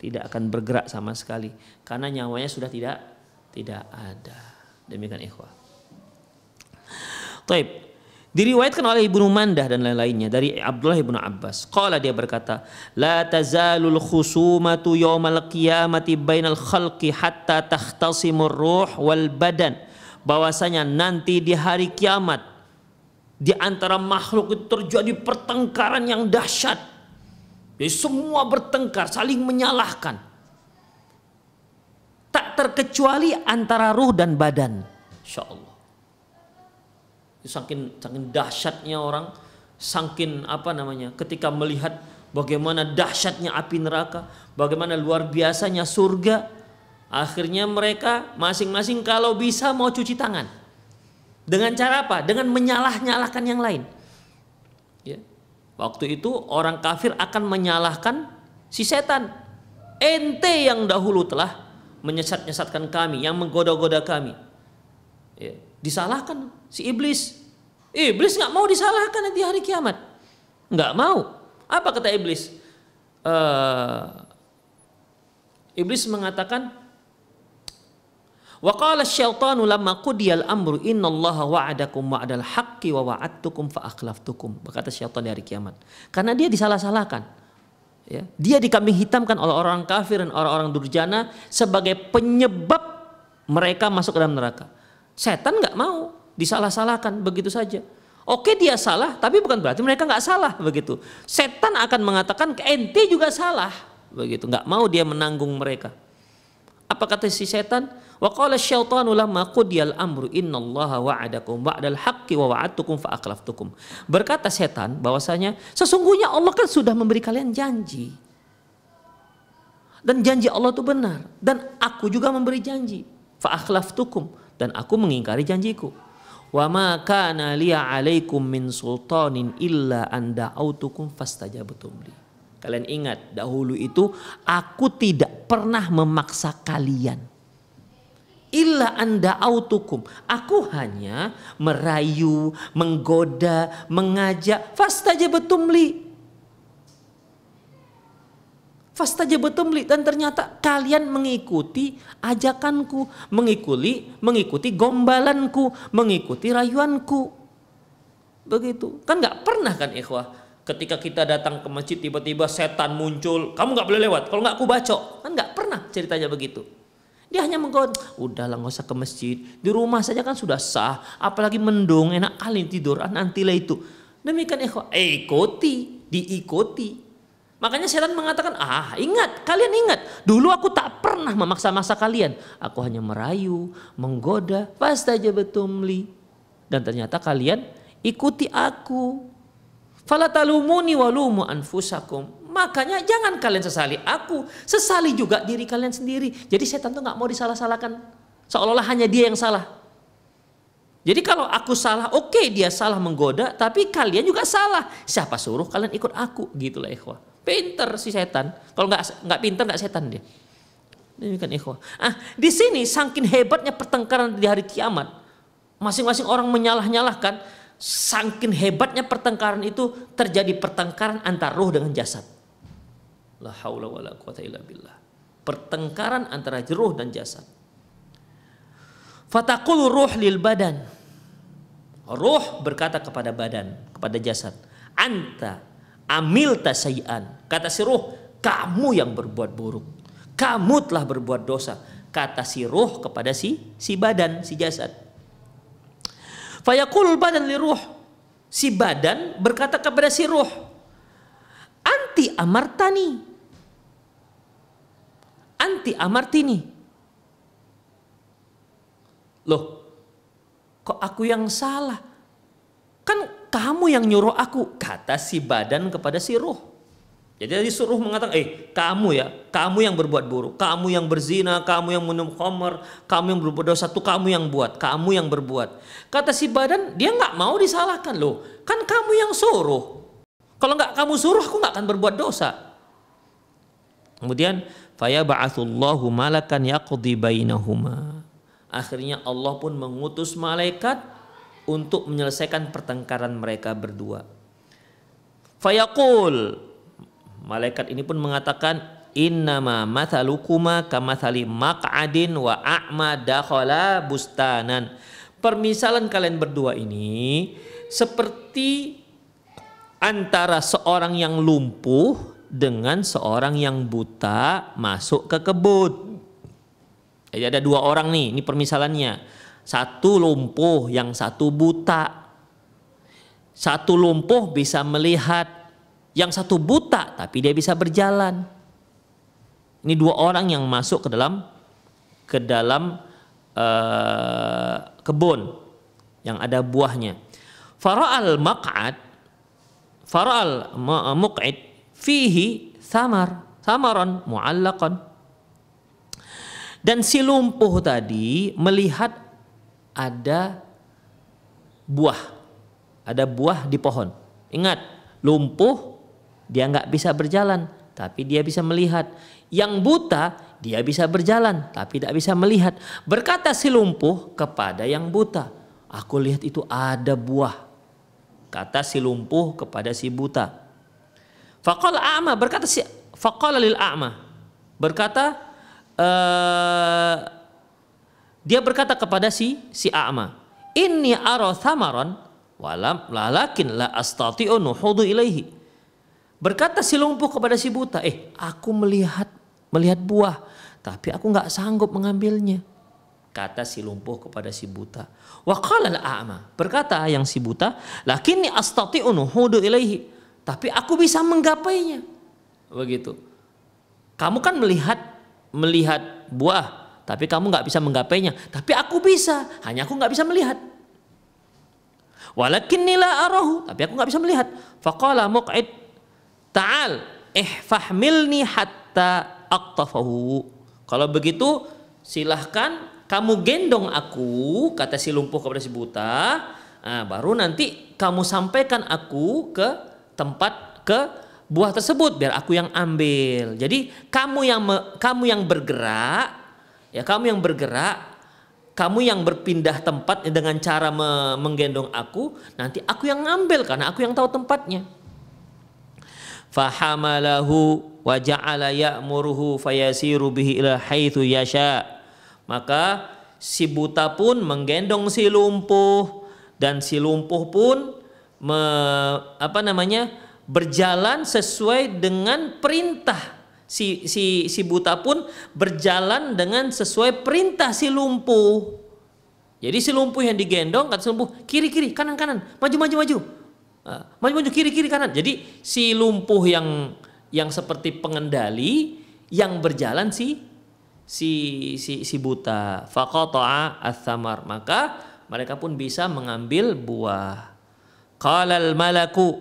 Tidak akan bergerak sama sekali karena nyawanya sudah tidak tidak ada. Demikian ikhwah. Taib. Diriwayatkan oleh Ibnu Mandah dan lain-lainnya dari Abdullah Ibnu Abbas. Qala dia berkata, "La tazalul khusumatu yawmal qiyamati bainal khalqi hatta takhtasimur ruh wal badan." Bahwasanya nanti di hari kiamat di antara makhluk itu terjadi pertengkaran yang dahsyat. Jadi semua bertengkar, saling menyalahkan. Tak terkecuali antara ruh dan badan. Insyaallah saking saking dahsyatnya orang saking apa namanya ketika melihat bagaimana dahsyatnya api neraka bagaimana luar biasanya surga akhirnya mereka masing-masing kalau bisa mau cuci tangan dengan cara apa dengan menyalah-nyalahkan yang lain ya waktu itu orang kafir akan menyalahkan si setan ente yang dahulu telah menyesat-nyesatkan kami yang menggoda-goda kami ya Disalahkan si iblis. Iblis nggak mau disalahkan nanti hari kiamat. Nggak mau. Apa kata iblis? Uh, iblis mengatakan Wa qala syaitanu lamma qudiyal amru allaha wa'adakum wa'adal haqqi wa wa'adtukum fa'akhlaftukum. Berkata syaitan di hari kiamat. Karena dia disalah-salahkan. Ya, dia dikambing hitamkan oleh orang kafir dan orang-orang durjana sebagai penyebab mereka masuk ke dalam neraka. Setan nggak mau disalah-salahkan begitu saja. Oke dia salah, tapi bukan berarti mereka nggak salah begitu. Setan akan mengatakan ente juga salah begitu. Nggak mau dia menanggung mereka. Apa kata si setan? Wa qala syaitanu lamma qudiyal amru innallaha wa'adakum ba'dal haqqi wa wa'adtukum fa akhlaftukum. Berkata setan bahwasanya sesungguhnya Allah kan sudah memberi kalian janji. Dan janji Allah itu benar dan aku juga memberi janji. Fa akhlaftukum dan aku mengingkari janjiku. Wa ma kana liya alaikum min sultanin illa an da'autukum fastajabtum li. Kalian ingat dahulu itu aku tidak pernah memaksa kalian. Illa an da'autukum. Aku hanya merayu, menggoda, mengajak fastajabtum li Fastajabatum li dan ternyata kalian mengikuti ajakanku, mengikuti mengikuti gombalanku, mengikuti rayuanku. Begitu. Kan nggak pernah kan ikhwah ketika kita datang ke masjid tiba-tiba setan muncul, kamu nggak boleh lewat, kalau nggak aku bacok. Kan nggak pernah ceritanya begitu. Dia hanya menggod, udahlah nggak usah ke masjid, di rumah saja kan sudah sah, apalagi mendung, enak kali tidur, nanti lah itu. Demikian ikhwah, eh, ikuti, diikuti Makanya setan mengatakan, ah ingat, kalian ingat. Dulu aku tak pernah memaksa-maksa kalian. Aku hanya merayu, menggoda, betul betumli. Dan ternyata kalian ikuti aku. Falatalumuni walumu anfusakum. Makanya jangan kalian sesali aku, sesali juga diri kalian sendiri. Jadi setan tuh gak mau disalah-salahkan. Seolah-olah hanya dia yang salah. Jadi kalau aku salah, oke okay, dia salah menggoda, tapi kalian juga salah. Siapa suruh kalian ikut aku? Gitulah ikhwah. Pinter si setan. Kalau nggak nggak pinter nggak setan dia. kan ikhwah. Ah, di sini sangkin hebatnya pertengkaran di hari kiamat. Masing-masing orang menyalah-nyalahkan sangkin hebatnya pertengkaran itu terjadi pertengkaran antara ruh dengan jasad. La haula wala quwata illa billah. Pertengkaran antara ruh dan jasad. Fatakul ruh lil badan. Ruh berkata kepada badan, kepada jasad. Anta amil tasayan. Kata si ruh, kamu yang berbuat buruk. Kamu telah berbuat dosa. Kata si ruh kepada si si badan, si jasad. fayakul badan li ruh. Si badan berkata kepada si ruh, anti amartani. Anti amartini. Loh, kok aku yang salah? Kan kamu yang nyuruh aku, kata si badan kepada si ruh. Jadi tadi suruh mengatakan, eh kamu ya, kamu yang berbuat buruk, kamu yang berzina, kamu yang minum khamar, kamu yang berbuat dosa, tuh kamu yang buat, kamu yang berbuat. Kata si badan, dia nggak mau disalahkan loh, kan kamu yang suruh. Kalau nggak kamu suruh, aku nggak akan berbuat dosa. Kemudian, faya malakan yaqdi bainahuma. Akhirnya Allah pun mengutus malaikat untuk menyelesaikan pertengkaran mereka berdua. Fayaqul malaikat ini pun mengatakan innama mathalukuma kamathali maq'adin wa a'ma dakhala bustanan. Permisalan kalian berdua ini seperti antara seorang yang lumpuh dengan seorang yang buta masuk ke kebun. Jadi ada dua orang nih, ini permisalannya satu lumpuh, yang satu buta. Satu lumpuh bisa melihat, yang satu buta tapi dia bisa berjalan. Ini dua orang yang masuk ke dalam ke dalam uh, kebun yang ada buahnya. Fara'al maq'ad fara'al muq'id fihi samar samaron mu'allaqan. Dan si lumpuh tadi melihat ada buah. Ada buah di pohon. Ingat, lumpuh dia nggak bisa berjalan, tapi dia bisa melihat. Yang buta dia bisa berjalan, tapi tidak bisa melihat. Berkata si lumpuh kepada yang buta, aku lihat itu ada buah. Kata si lumpuh kepada si buta. fakol ama berkata si fakol lil ama berkata eh, dia berkata kepada si si A'ma, "Inni ara thamaran walam lalakin la astati'u nuhudu ilaihi." Berkata si lumpuh kepada si buta, "Eh, aku melihat melihat buah, tapi aku nggak sanggup mengambilnya." Kata si lumpuh kepada si buta. Wa qala ama berkata yang si buta, lakin "Lakinni astati'u nuhudu ilaihi." Tapi aku bisa menggapainya. Begitu. Kamu kan melihat melihat buah, tapi kamu nggak bisa menggapainya. Tapi aku bisa. Hanya aku nggak bisa melihat. Walakin nila arahu. Tapi aku nggak bisa melihat. Fakallah muq'id ta'al eh fahmilni hatta aktafahu. Kalau begitu silahkan kamu gendong aku, kata si lumpuh kepada si buta. Nah, baru nanti kamu sampaikan aku ke tempat ke buah tersebut biar aku yang ambil. Jadi kamu yang kamu yang bergerak Ya, kamu yang bergerak, kamu yang berpindah tempat dengan cara menggendong aku, nanti aku yang ngambil karena aku yang tahu tempatnya. Fahamalahu wa ja'ala ya'muruhu fayasiru bihi ila haitsu yasha. Maka si buta pun menggendong si lumpuh dan si lumpuh pun me, apa namanya? berjalan sesuai dengan perintah si si si buta pun berjalan dengan sesuai perintah si lumpuh. Jadi si lumpuh yang digendong kata si lumpuh kiri kiri kanan kanan maju maju maju ah, maju maju kiri kiri kanan. Jadi si lumpuh yang yang seperti pengendali yang berjalan si si si si buta fakotoa asamar maka mereka pun bisa mengambil buah qalal malaku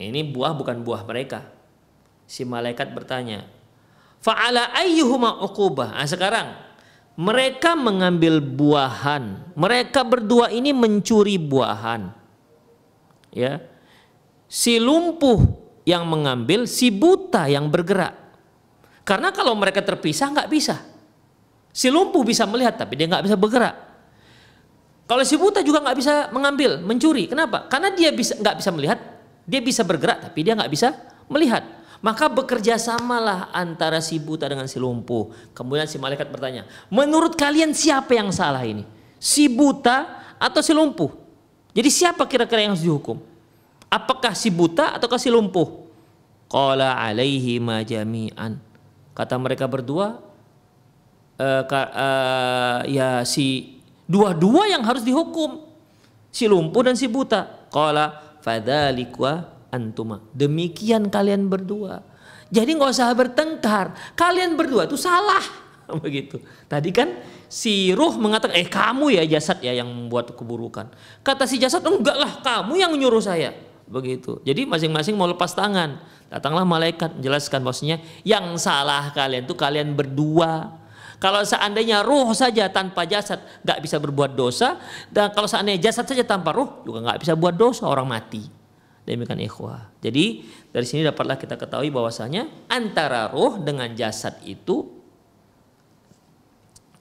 ini buah bukan buah mereka Si malaikat bertanya, "Fa'ala ayyuhuma uqubah?" Nah, sekarang mereka mengambil buahan. Mereka berdua ini mencuri buahan. Ya. Si lumpuh yang mengambil, si buta yang bergerak. Karena kalau mereka terpisah nggak bisa. Si lumpuh bisa melihat tapi dia nggak bisa bergerak. Kalau si buta juga nggak bisa mengambil, mencuri. Kenapa? Karena dia bisa nggak bisa melihat, dia bisa bergerak tapi dia nggak bisa melihat. Maka bekerja samalah antara si buta dengan si lumpuh. Kemudian si malaikat bertanya, menurut kalian siapa yang salah ini? Si buta atau si lumpuh? Jadi siapa kira-kira yang harus dihukum? Apakah si buta atau si lumpuh? Qala alaihi majami'an. Kata mereka berdua, e, ka, e, ya si dua-dua yang harus dihukum. Si lumpuh dan si buta. Qala fadhalikwa antuma. Demikian kalian berdua. Jadi nggak usah bertengkar. Kalian berdua itu salah begitu. Tadi kan si ruh mengatakan, eh kamu ya jasad ya yang membuat keburukan. Kata si jasad, enggak lah kamu yang nyuruh saya. Begitu. Jadi masing-masing mau lepas tangan. Datanglah malaikat menjelaskan maksudnya yang salah kalian tuh kalian berdua. Kalau seandainya ruh saja tanpa jasad nggak bisa berbuat dosa, dan kalau seandainya jasad saja tanpa ruh juga nggak bisa buat dosa orang mati demikian ikhwah. Jadi dari sini dapatlah kita ketahui bahwasanya antara roh dengan jasad itu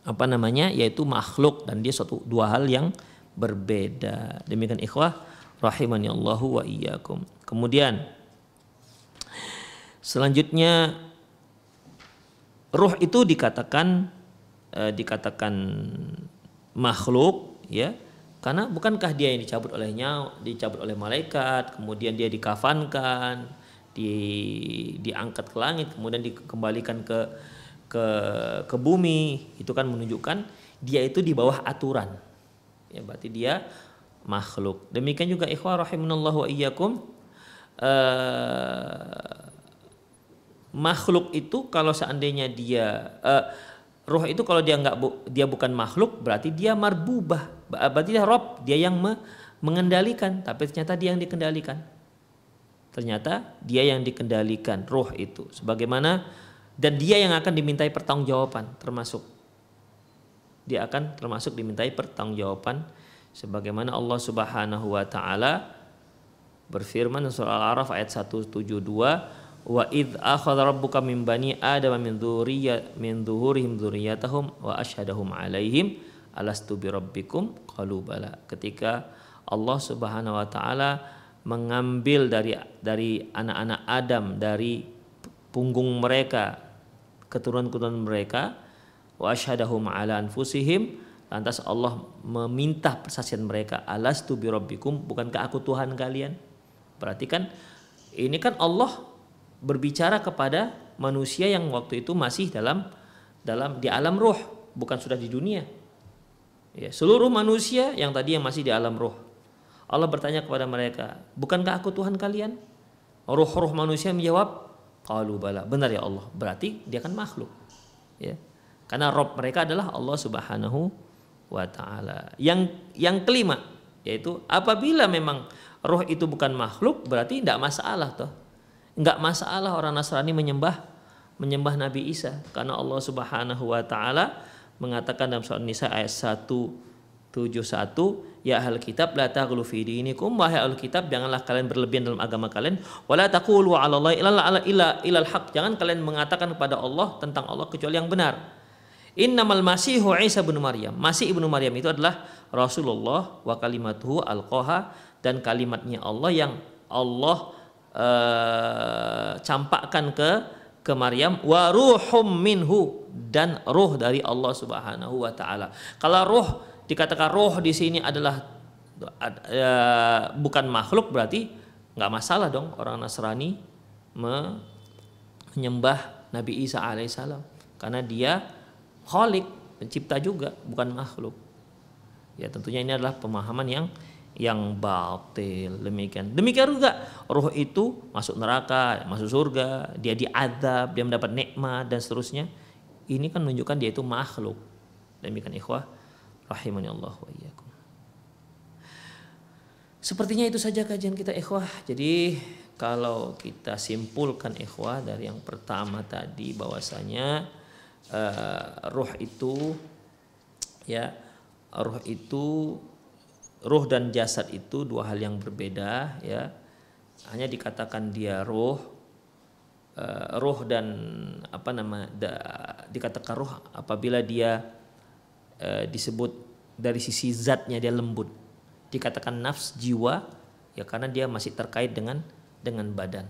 apa namanya yaitu makhluk dan dia suatu dua hal yang berbeda. Demikian ikhwah rahimani Allahu wa iyyakum. Kemudian selanjutnya roh itu dikatakan eh, dikatakan makhluk ya karena bukankah dia yang dicabut olehnya, dicabut oleh malaikat, kemudian dia dikafankan, di diangkat ke langit, kemudian dikembalikan ke ke ke bumi, itu kan menunjukkan dia itu di bawah aturan. Ya berarti dia makhluk. Demikian juga ikhwah rahimunallahu wa iyyakum eh, makhluk itu kalau seandainya dia eh, roh itu kalau dia nggak bu, dia bukan makhluk berarti dia marbubah berarti dia Rob, dia yang me, mengendalikan, tapi ternyata dia yang dikendalikan. Ternyata dia yang dikendalikan roh itu. Sebagaimana dan dia yang akan dimintai pertanggungjawaban termasuk dia akan termasuk dimintai pertanggungjawaban sebagaimana Allah Subhanahu wa taala berfirman surah Al-Araf ayat 172 wa id akhadha rabbuka min bani adama min dhurriyyatihim min dhuhurihim dhurriyyatahum wa ashhadahum alaihim alastu birabbikum qalu bala ketika Allah Subhanahu wa taala mengambil dari dari anak-anak Adam dari punggung mereka keturunan-keturunan mereka wa asyhadahum ala anfusihim lantas Allah meminta persaksian mereka alastu birabbikum bukankah aku Tuhan kalian berarti kan ini kan Allah berbicara kepada manusia yang waktu itu masih dalam dalam di alam ruh bukan sudah di dunia Ya, seluruh manusia yang tadi yang masih di alam roh. Allah bertanya kepada mereka, bukankah aku Tuhan kalian? Roh-roh manusia menjawab, qalu bala. Benar ya Allah. Berarti dia kan makhluk. Ya. Karena roh mereka adalah Allah Subhanahu wa taala. Yang yang kelima yaitu apabila memang roh itu bukan makhluk berarti tidak masalah toh. Enggak masalah orang Nasrani menyembah menyembah Nabi Isa karena Allah Subhanahu wa taala mengatakan dalam surah Nisa ayat 171 ya ahlul kitab la taghlu fi dinikum wahai ahlul kitab janganlah kalian berlebihan dalam agama kalian wala taqulu 'ala Allah illa illa ilal haq jangan kalian mengatakan kepada Allah tentang Allah kecuali yang benar Innamal Masihu Isa bin Maryam. Masih ibnu Maryam itu adalah Rasulullah wa kalimatuhu alqaha dan kalimatnya Allah yang Allah uh, campakkan ke ke Maryam wa ruhum minhu dan ruh dari Allah Subhanahu wa taala. Kalau ruh dikatakan ruh di sini adalah e, bukan makhluk berarti nggak masalah dong orang Nasrani menyembah Nabi Isa alaihissalam karena dia kholik pencipta juga bukan makhluk. Ya tentunya ini adalah pemahaman yang yang batil demikian demikian juga roh itu masuk neraka masuk surga dia diadab dia mendapat nikmat dan seterusnya ini kan menunjukkan dia itu makhluk demikian ikhwah rahimani Allah wa iyyakum sepertinya itu saja kajian kita ikhwah jadi kalau kita simpulkan ikhwah dari yang pertama tadi bahwasanya eh, uh, roh itu ya roh itu Ruh dan jasad itu dua hal yang berbeda ya. Hanya dikatakan dia roh, uh, eh, ruh dan apa nama da, dikatakan ruh apabila dia uh, disebut dari sisi zatnya dia lembut. Dikatakan nafs jiwa ya karena dia masih terkait dengan dengan badan.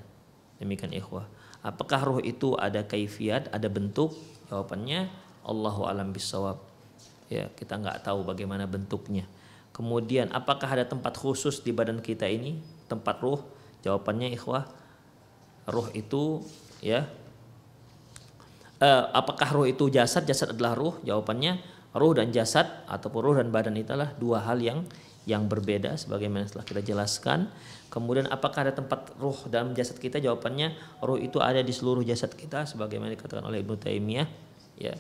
Demikian ikhwah. Apakah roh itu ada kaifiat, ada bentuk? Jawabannya Allahu alam bisawab. Ya, kita nggak tahu bagaimana bentuknya. Kemudian apakah ada tempat khusus di badan kita ini? Tempat ruh? Jawabannya ikhwah, ruh itu ya eh, apakah ruh itu jasad? Jasad adalah ruh. Jawabannya ruh dan jasad atau ruh dan badan itulah dua hal yang yang berbeda sebagaimana telah kita jelaskan. Kemudian apakah ada tempat ruh dalam jasad kita? Jawabannya ruh itu ada di seluruh jasad kita sebagaimana dikatakan oleh Ibnu Taimiyah. Ya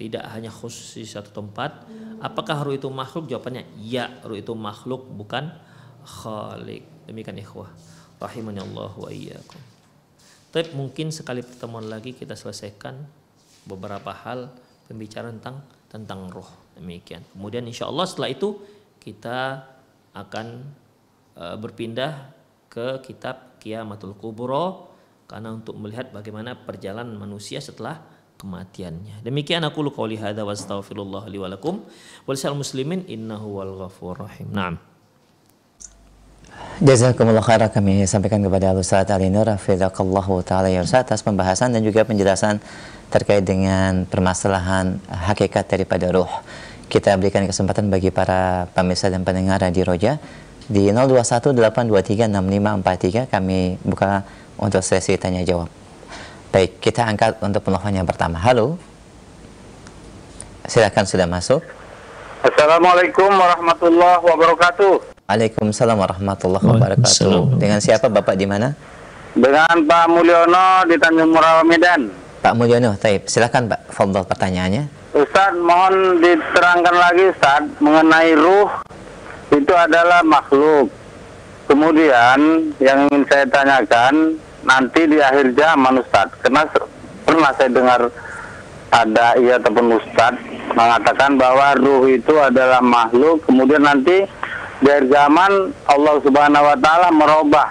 tidak hanya khusus di satu tempat. Apakah ruh itu makhluk? Jawabannya ya, ruh itu makhluk bukan khalik. Demikian ikhwah. Rahimani Allah wa iyyakum. Tapi mungkin sekali pertemuan lagi kita selesaikan beberapa hal pembicaraan tentang tentang roh demikian. Kemudian insya Allah setelah itu kita akan e, berpindah ke kitab Kiamatul Kubro karena untuk melihat bagaimana perjalanan manusia setelah kematiannya. Demikian aku lu qauli hadza wa astaghfirullah li wa lakum wa lisal muslimin innahu wal ghafur rahim. Naam. Jazakumullah khairah kami sampaikan kepada Ustaz Ali Nur Hafizakallahu taala ya Ustaz atas pembahasan dan juga penjelasan terkait dengan permasalahan hakikat daripada ruh. Kita berikan kesempatan bagi para pemirsa dan pendengar di Roja di 0218236543 kami buka untuk sesi tanya jawab. Baik, kita angkat untuk penelpon yang pertama. Halo. Silakan sudah masuk. Assalamualaikum warahmatullahi wabarakatuh. Waalaikumsalam warahmatullahi wabarakatuh. Dengan siapa Bapak di mana? Dengan Pak Mulyono di Tanjung Merawa Medan. Pak Mulyono, taib. Silakan Pak, fadhil pertanyaannya. Ustaz, mohon diterangkan lagi Ustaz mengenai ruh itu adalah makhluk. Kemudian yang ingin saya tanyakan, nanti di akhir zaman Ustadz Karena pernah saya dengar ada ia ataupun Ustadz mengatakan bahwa ruh itu adalah makhluk, kemudian nanti di akhir zaman Allah Subhanahu wa taala merubah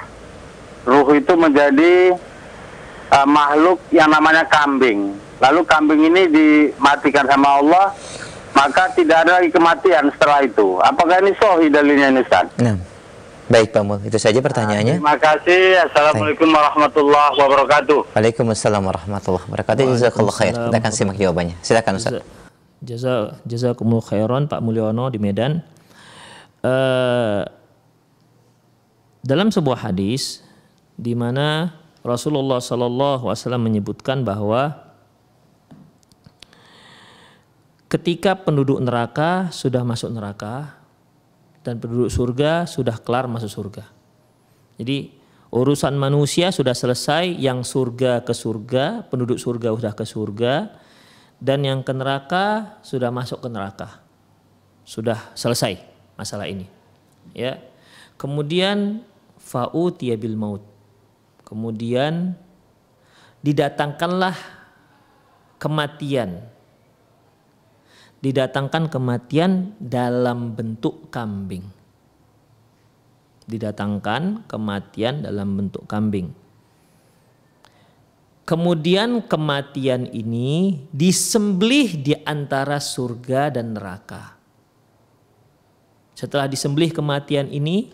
ruh itu menjadi uh, makhluk yang namanya kambing. Lalu kambing ini dimatikan sama Allah, maka tidak ada lagi kematian setelah itu. Apakah ini sohi dalilnya ini Ustadz? Nah. Baik Pak Mul, itu saja pertanyaannya. Terima kasih. Assalamualaikum warahmatullahi wabarakatuh. Waalaikumsalam warahmatullahi wabarakatuh. Jazakallah khair. Kita akan simak jawabannya. Silakan Ustaz. Jaza jazakumullah khairan Pak Mulyono di Medan. Uh, dalam sebuah hadis di mana Rasulullah Shallallahu Wasallam menyebutkan bahwa ketika penduduk neraka sudah masuk neraka, dan penduduk surga sudah kelar masuk surga. Jadi urusan manusia sudah selesai, yang surga ke surga, penduduk surga sudah ke surga, dan yang ke neraka sudah masuk ke neraka. Sudah selesai masalah ini. Ya. Kemudian fau tiabil maut. Kemudian didatangkanlah kematian didatangkan kematian dalam bentuk kambing. Didatangkan kematian dalam bentuk kambing. Kemudian kematian ini disembelih di antara surga dan neraka. Setelah disembelih kematian ini,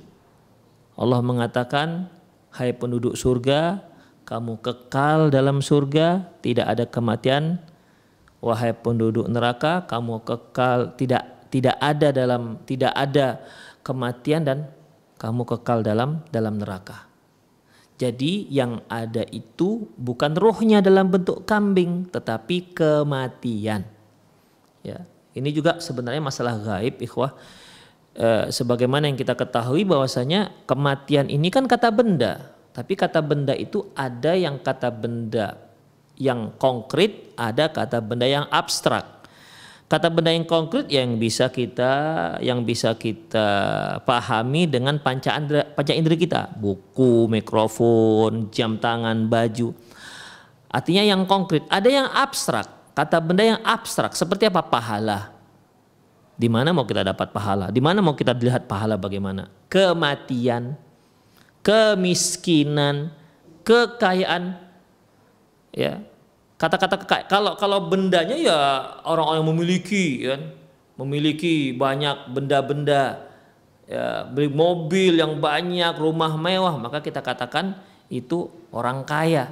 Allah mengatakan, "Hai penduduk surga, kamu kekal dalam surga, tidak ada kematian." wahai penduduk neraka kamu kekal tidak tidak ada dalam tidak ada kematian dan kamu kekal dalam dalam neraka. Jadi yang ada itu bukan rohnya dalam bentuk kambing tetapi kematian. Ya, ini juga sebenarnya masalah gaib ikhwah. E, sebagaimana yang kita ketahui bahwasanya kematian ini kan kata benda, tapi kata benda itu ada yang kata benda yang konkret, ada kata benda yang abstrak. Kata benda yang konkret yang bisa kita yang bisa kita pahami dengan panca indera, panca indera kita, buku, mikrofon, jam tangan, baju. Artinya yang konkret, ada yang abstrak. Kata benda yang abstrak seperti apa pahala, di mana mau kita dapat pahala? Di mana mau kita lihat pahala bagaimana? Kematian, kemiskinan, kekayaan, ya kata-kata kalau kalau bendanya ya orang-orang yang memiliki ya, kan? memiliki banyak benda-benda ya, beli mobil yang banyak rumah mewah maka kita katakan itu orang kaya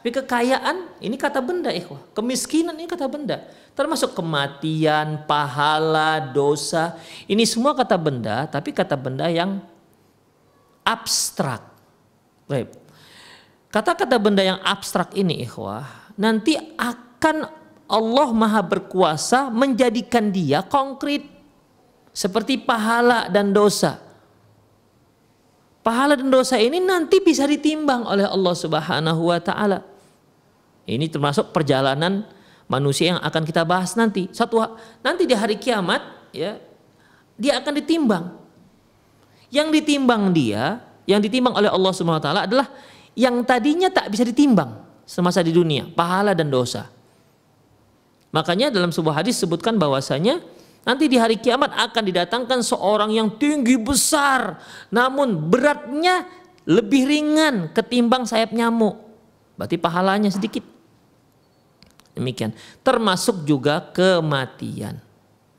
tapi kekayaan ini kata benda ikhwah kemiskinan ini kata benda termasuk kematian pahala dosa ini semua kata benda tapi kata benda yang abstrak Kata-kata benda yang abstrak ini ikhwah, nanti akan Allah Maha berkuasa menjadikan dia konkret seperti pahala dan dosa. Pahala dan dosa ini nanti bisa ditimbang oleh Allah Subhanahu wa taala. Ini termasuk perjalanan manusia yang akan kita bahas nanti. Satu nanti di hari kiamat ya dia akan ditimbang. Yang ditimbang dia, yang ditimbang oleh Allah Subhanahu wa taala adalah yang tadinya tak bisa ditimbang semasa di dunia, pahala dan dosa. Makanya dalam sebuah hadis sebutkan bahwasanya nanti di hari kiamat akan didatangkan seorang yang tinggi besar namun beratnya lebih ringan ketimbang sayap nyamuk. Berarti pahalanya sedikit. Demikian. Termasuk juga kematian.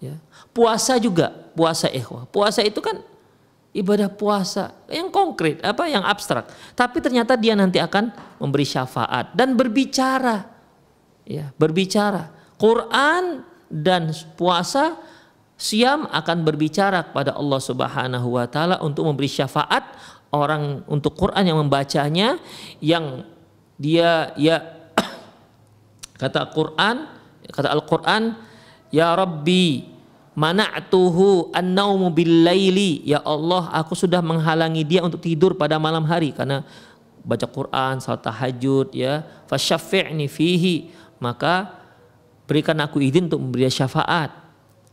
Ya. Puasa juga, puasa ikhwah. Puasa itu kan ibadah puasa yang konkret apa yang abstrak tapi ternyata dia nanti akan memberi syafaat dan berbicara ya berbicara Quran dan puasa siam akan berbicara kepada Allah Subhanahu wa taala untuk memberi syafaat orang untuk Quran yang membacanya yang dia ya kata Quran kata Al-Quran ya Rabbi mana'tuhu an-naumu bil-laili ya Allah aku sudah menghalangi dia untuk tidur pada malam hari karena baca Quran salat tahajud ya fasyaffi'ni fihi maka berikan aku izin untuk memberi syafaat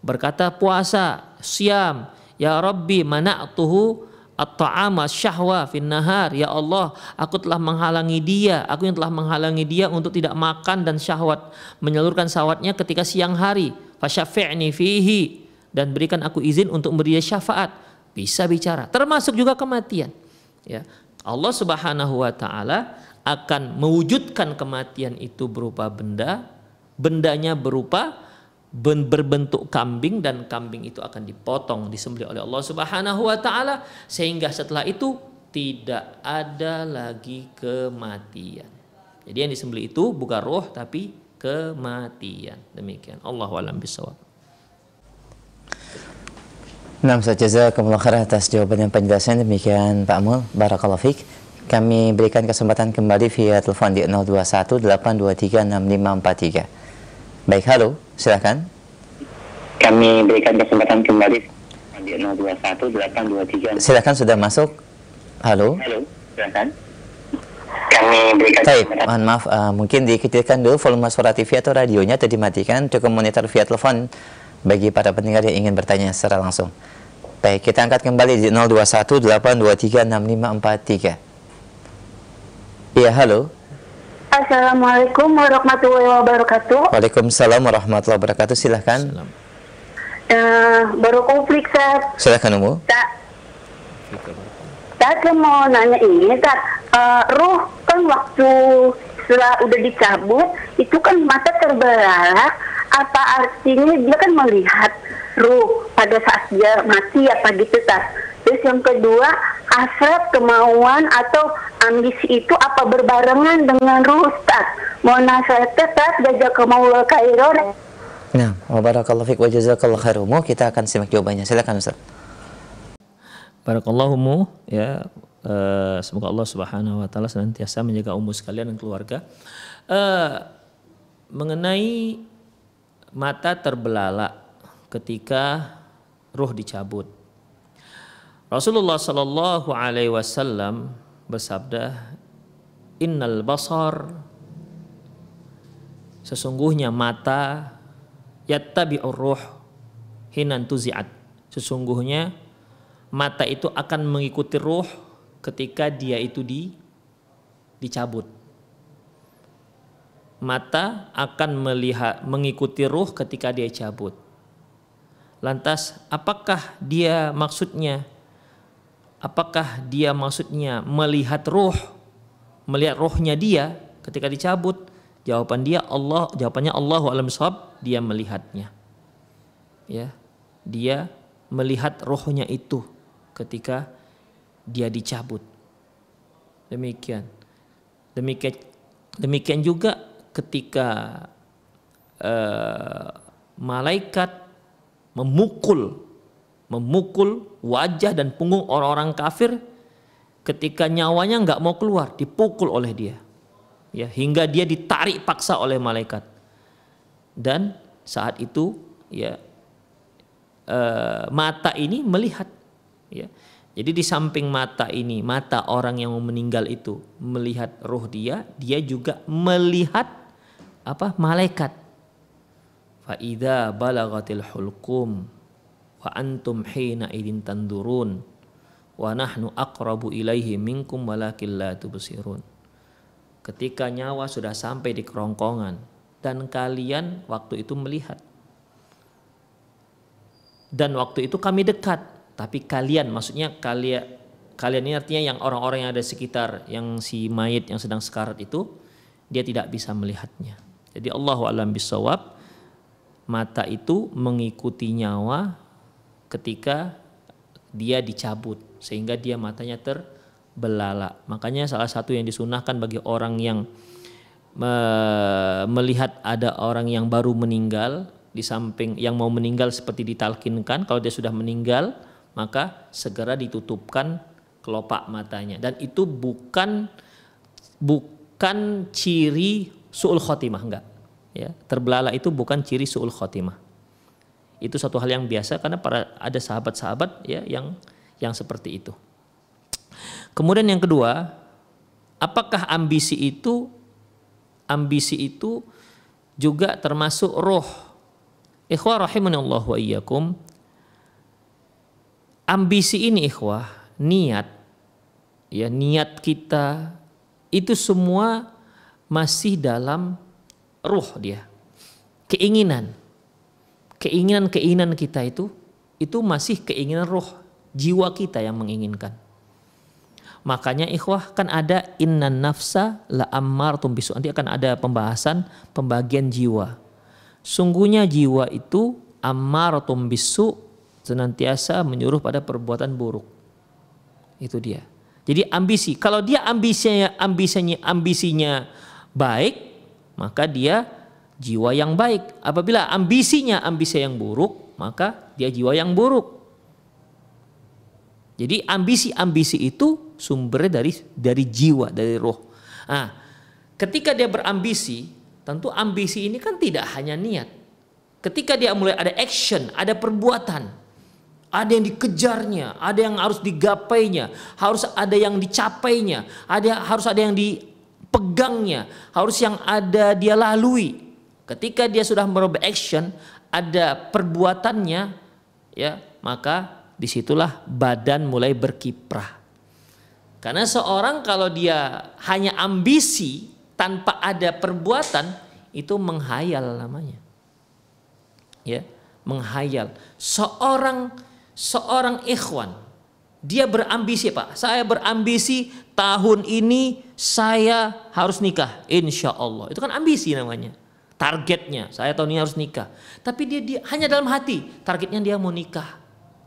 berkata puasa siam ya rabbi mana'tuhu at-ta'ama syahwa fin nahar ya Allah aku telah menghalangi dia aku yang telah menghalangi dia untuk tidak makan dan syahwat menyalurkan syahwatnya ketika siang hari fasyafi'ni fihi dan berikan aku izin untuk beri syafaat bisa bicara termasuk juga kematian ya Allah Subhanahu wa taala akan mewujudkan kematian itu berupa benda bendanya berupa berbentuk kambing dan kambing itu akan dipotong disembelih oleh Allah Subhanahu wa taala sehingga setelah itu tidak ada lagi kematian. Jadi yang disembelih itu bukan roh tapi kematian. Demikian. Allah alam bisawab. Nam saja khairan atas jawaban dan penjelasan demikian Pak Mul barakallahu fiik. Kami berikan kesempatan kembali via telepon di 021 823 6543. Baik, halo, silakan. Kami berikan kesempatan kembali di 021 823. Silakan sudah masuk. Halo. Halo, silakan kami berikan. Baik, mohon maaf, uh, mungkin dikecilkan dulu volume suara TV atau radionya atau dimatikan, cukup monitor via telepon bagi para pendengar yang ingin bertanya secara langsung. Baik, kita angkat kembali di 0218236543. Iya, halo. Assalamualaikum warahmatullahi wabarakatuh. Waalaikumsalam warahmatullahi wabarakatuh. Silahkan. Uh, eh, baru konflik, Silahkan, Umu. Tak saya mau nanya ini Tat uh, eh, ruh kan waktu setelah udah dicabut itu kan mata terbelalak apa artinya dia kan melihat ruh pada saat dia mati apa gitu Tat terus yang kedua hasrat kemauan atau ambisi itu apa berbarengan dengan ruh Tat mau nasihat Tat gajah kemauan kairo Nah, wabarakallahu fiqh wa jazakallahu khairu. Kita akan simak jawabannya. Silakan Ustaz. Barakallahu ya uh, semoga Allah Subhanahu wa taala senantiasa menjaga umur sekalian dan keluarga. Uh, mengenai mata terbelalak ketika ruh dicabut. Rasulullah Shallallahu Alaihi Wasallam bersabda, Innal basar sesungguhnya mata yattabi'ur ruh hinan tuzi'at sesungguhnya mata itu akan mengikuti ruh ketika dia itu di dicabut. Mata akan melihat mengikuti ruh ketika dia cabut. Lantas apakah dia maksudnya apakah dia maksudnya melihat ruh melihat ruhnya dia ketika dicabut? Jawaban dia Allah jawabannya Allahu alam sahab, dia melihatnya. Ya. Dia melihat rohnya itu ketika dia dicabut. Demikian. Demikian demikian juga ketika uh, malaikat memukul memukul wajah dan punggung orang-orang kafir ketika nyawanya nggak mau keluar dipukul oleh dia ya hingga dia ditarik paksa oleh malaikat dan saat itu ya uh, mata ini melihat ya. Jadi di samping mata ini, mata orang yang meninggal itu melihat ruh dia, dia juga melihat apa? malaikat. idza balagatil hulqum wa antum hina idin tandurun wa nahnu aqrabu ilaihi minkum walakin la tubsirun. Ketika nyawa sudah sampai di kerongkongan dan kalian waktu itu melihat. Dan waktu itu kami dekat tapi kalian maksudnya kalian kalian ini artinya yang orang-orang yang ada di sekitar yang si mayit yang sedang sekarat itu dia tidak bisa melihatnya. Jadi Allahu alam bisawab mata itu mengikuti nyawa ketika dia dicabut sehingga dia matanya terbelalak. Makanya salah satu yang disunahkan bagi orang yang me melihat ada orang yang baru meninggal di samping yang mau meninggal seperti ditalkinkan kalau dia sudah meninggal maka segera ditutupkan kelopak matanya dan itu bukan bukan ciri suul khotimah enggak ya terbelalak itu bukan ciri suul khotimah itu satu hal yang biasa karena para ada sahabat-sahabat ya yang yang seperti itu kemudian yang kedua apakah ambisi itu ambisi itu juga termasuk roh ikhwah rahimanallahu wa iyyakum ambisi ini ikhwah, niat ya niat kita itu semua masih dalam ruh dia. Keinginan. Keinginan-keinginan kita itu itu masih keinginan ruh, jiwa kita yang menginginkan. Makanya ikhwah kan ada inna nafsa la ammar tumbisu. Nanti akan ada pembahasan pembagian jiwa. Sungguhnya jiwa itu ammar tumbisu senantiasa menyuruh pada perbuatan buruk. Itu dia. Jadi ambisi, kalau dia ambisinya ambisinya ambisinya baik, maka dia jiwa yang baik. Apabila ambisinya ambisi yang buruk, maka dia jiwa yang buruk. Jadi ambisi-ambisi itu sumbernya dari dari jiwa, dari roh. Nah, ketika dia berambisi, tentu ambisi ini kan tidak hanya niat. Ketika dia mulai ada action, ada perbuatan, ada yang dikejarnya, ada yang harus digapainya, harus ada yang dicapainya, ada harus ada yang dipegangnya, harus yang ada dia lalui. Ketika dia sudah merubah action, ada perbuatannya, ya maka disitulah badan mulai berkiprah. Karena seorang kalau dia hanya ambisi tanpa ada perbuatan itu menghayal namanya. Ya, menghayal. Seorang seorang ikhwan, dia berambisi Pak, saya berambisi tahun ini saya harus nikah, insya Allah. Itu kan ambisi namanya, targetnya, saya tahun ini harus nikah. Tapi dia, dia hanya dalam hati, targetnya dia mau nikah.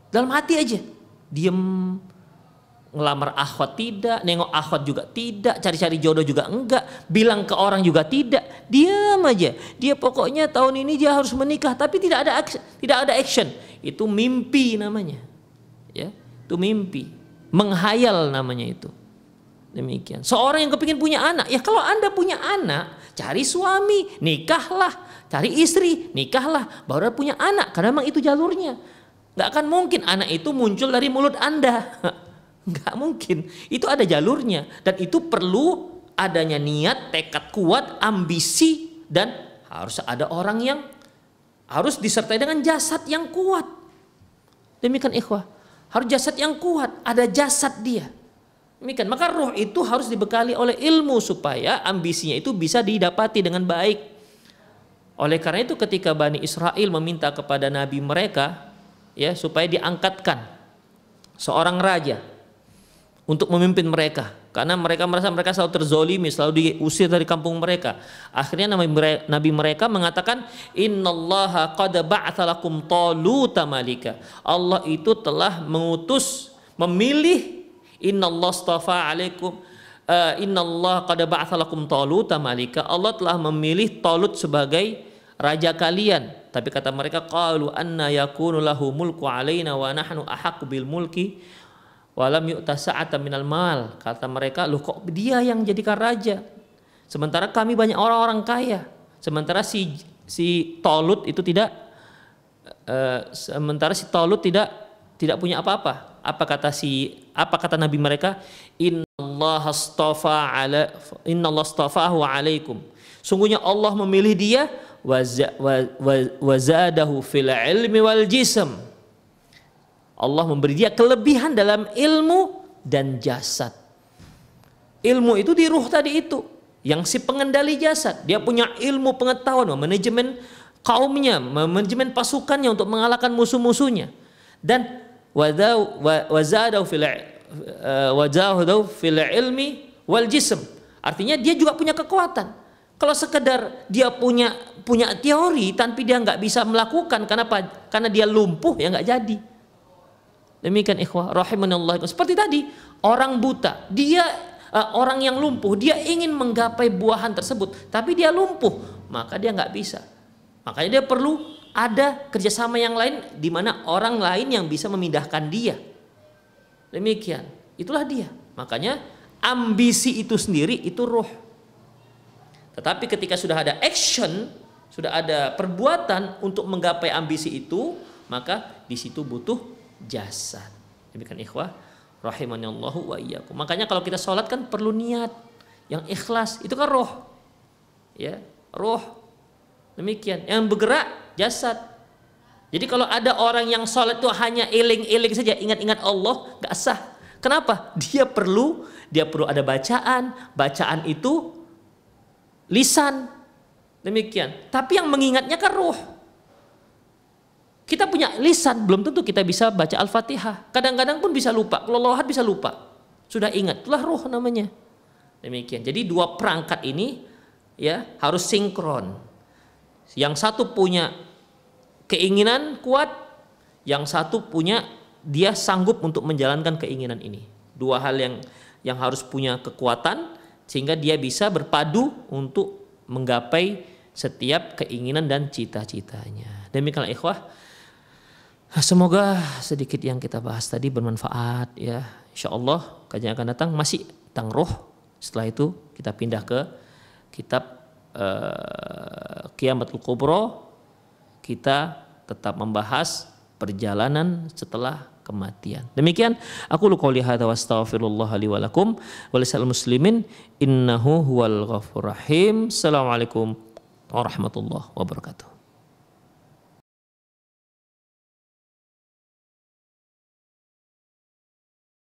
Dalam hati aja, diem, ngelamar akhwat tidak, nengok akhwat juga tidak, cari-cari jodoh juga enggak, bilang ke orang juga tidak, diam aja. Dia pokoknya tahun ini dia harus menikah, tapi tidak ada tidak ada action itu mimpi namanya. Ya, itu mimpi. Menghayal namanya itu. Demikian. Seorang yang kepingin punya anak, ya kalau Anda punya anak, cari suami, nikahlah, cari istri, nikahlah, baru punya anak karena memang itu jalurnya. Nggak akan mungkin anak itu muncul dari mulut Anda. Nggak mungkin. Itu ada jalurnya dan itu perlu adanya niat, tekad kuat, ambisi dan harus ada orang yang harus disertai dengan jasad yang kuat. Demikian ikhwah, harus jasad yang kuat, ada jasad dia. Demikian, maka roh itu harus dibekali oleh ilmu supaya ambisinya itu bisa didapati dengan baik. Oleh karena itu ketika Bani Israel meminta kepada nabi mereka ya supaya diangkatkan seorang raja untuk memimpin mereka karena mereka merasa mereka selalu terzolimi, selalu diusir dari kampung mereka. Akhirnya nabi mereka mengatakan, Innallaha qad ba'athalakum taluta malika. Allah itu telah mengutus, memilih, Innallah stafa alaikum, uh, eh, Innallah qad ba'athalakum taluta malika. Allah telah memilih Talut sebagai raja kalian. Tapi kata mereka, Qalu anna yakunu lahu mulku alaina wa nahnu ahaku bil mulki walam yu'ta sa'ata minal mal kata mereka loh kok dia yang jadikan raja sementara kami banyak orang-orang kaya sementara si si Tolut itu tidak uh, sementara si Tolut tidak tidak punya apa-apa apa kata si apa kata nabi mereka Allah astafa ala alaikum sungguhnya Allah memilih dia wazadahu fil ilmi wal jism Allah memberi dia kelebihan dalam ilmu dan jasad. Ilmu itu di ruh tadi itu yang si pengendali jasad, dia punya ilmu pengetahuan, manajemen kaumnya, manajemen pasukannya untuk mengalahkan musuh-musuhnya. Dan eh, wazadau fil ilmi wal jism. Artinya dia juga punya kekuatan. Kalau sekedar dia punya punya teori tapi dia nggak bisa melakukan karena apa? Karena dia lumpuh ya nggak jadi. Demikian ikhwah rahimanallah. Seperti tadi, orang buta, dia uh, orang yang lumpuh, dia ingin menggapai buahan tersebut, tapi dia lumpuh, maka dia nggak bisa. Makanya dia perlu ada kerjasama yang lain di mana orang lain yang bisa memindahkan dia. Demikian, itulah dia. Makanya ambisi itu sendiri itu roh Tetapi ketika sudah ada action, sudah ada perbuatan untuk menggapai ambisi itu, maka di situ butuh jasad. Demikian ya, ikhwah Allah wa iyyakum. Makanya kalau kita sholat kan perlu niat yang ikhlas, itu kan roh. Ya, roh. Demikian. Yang bergerak jasad. Jadi kalau ada orang yang sholat itu hanya iling-iling saja ingat-ingat Allah gak sah. Kenapa? Dia perlu dia perlu ada bacaan. Bacaan itu lisan. Demikian. Tapi yang mengingatnya kan roh kita punya lisan, belum tentu kita bisa baca Al-Fatihah. Kadang-kadang pun bisa lupa, kelelahan bisa lupa. Sudah ingat, itulah roh namanya. Demikian. Jadi dua perangkat ini ya harus sinkron. Yang satu punya keinginan kuat, yang satu punya dia sanggup untuk menjalankan keinginan ini. Dua hal yang yang harus punya kekuatan sehingga dia bisa berpadu untuk menggapai setiap keinginan dan cita-citanya. Demikianlah ikhwah Semoga sedikit yang kita bahas tadi bermanfaat ya. Insya Allah kajian akan datang masih tentang roh. Setelah itu kita pindah ke kitab uh, eh, Kiamatul Kubro. Kita tetap membahas perjalanan setelah kematian. Demikian aku lu qouli hadza wa astaghfirullah li wa lakum wa muslimin innahu huwal ghafur rahim. Assalamualaikum warahmatullahi wabarakatuh.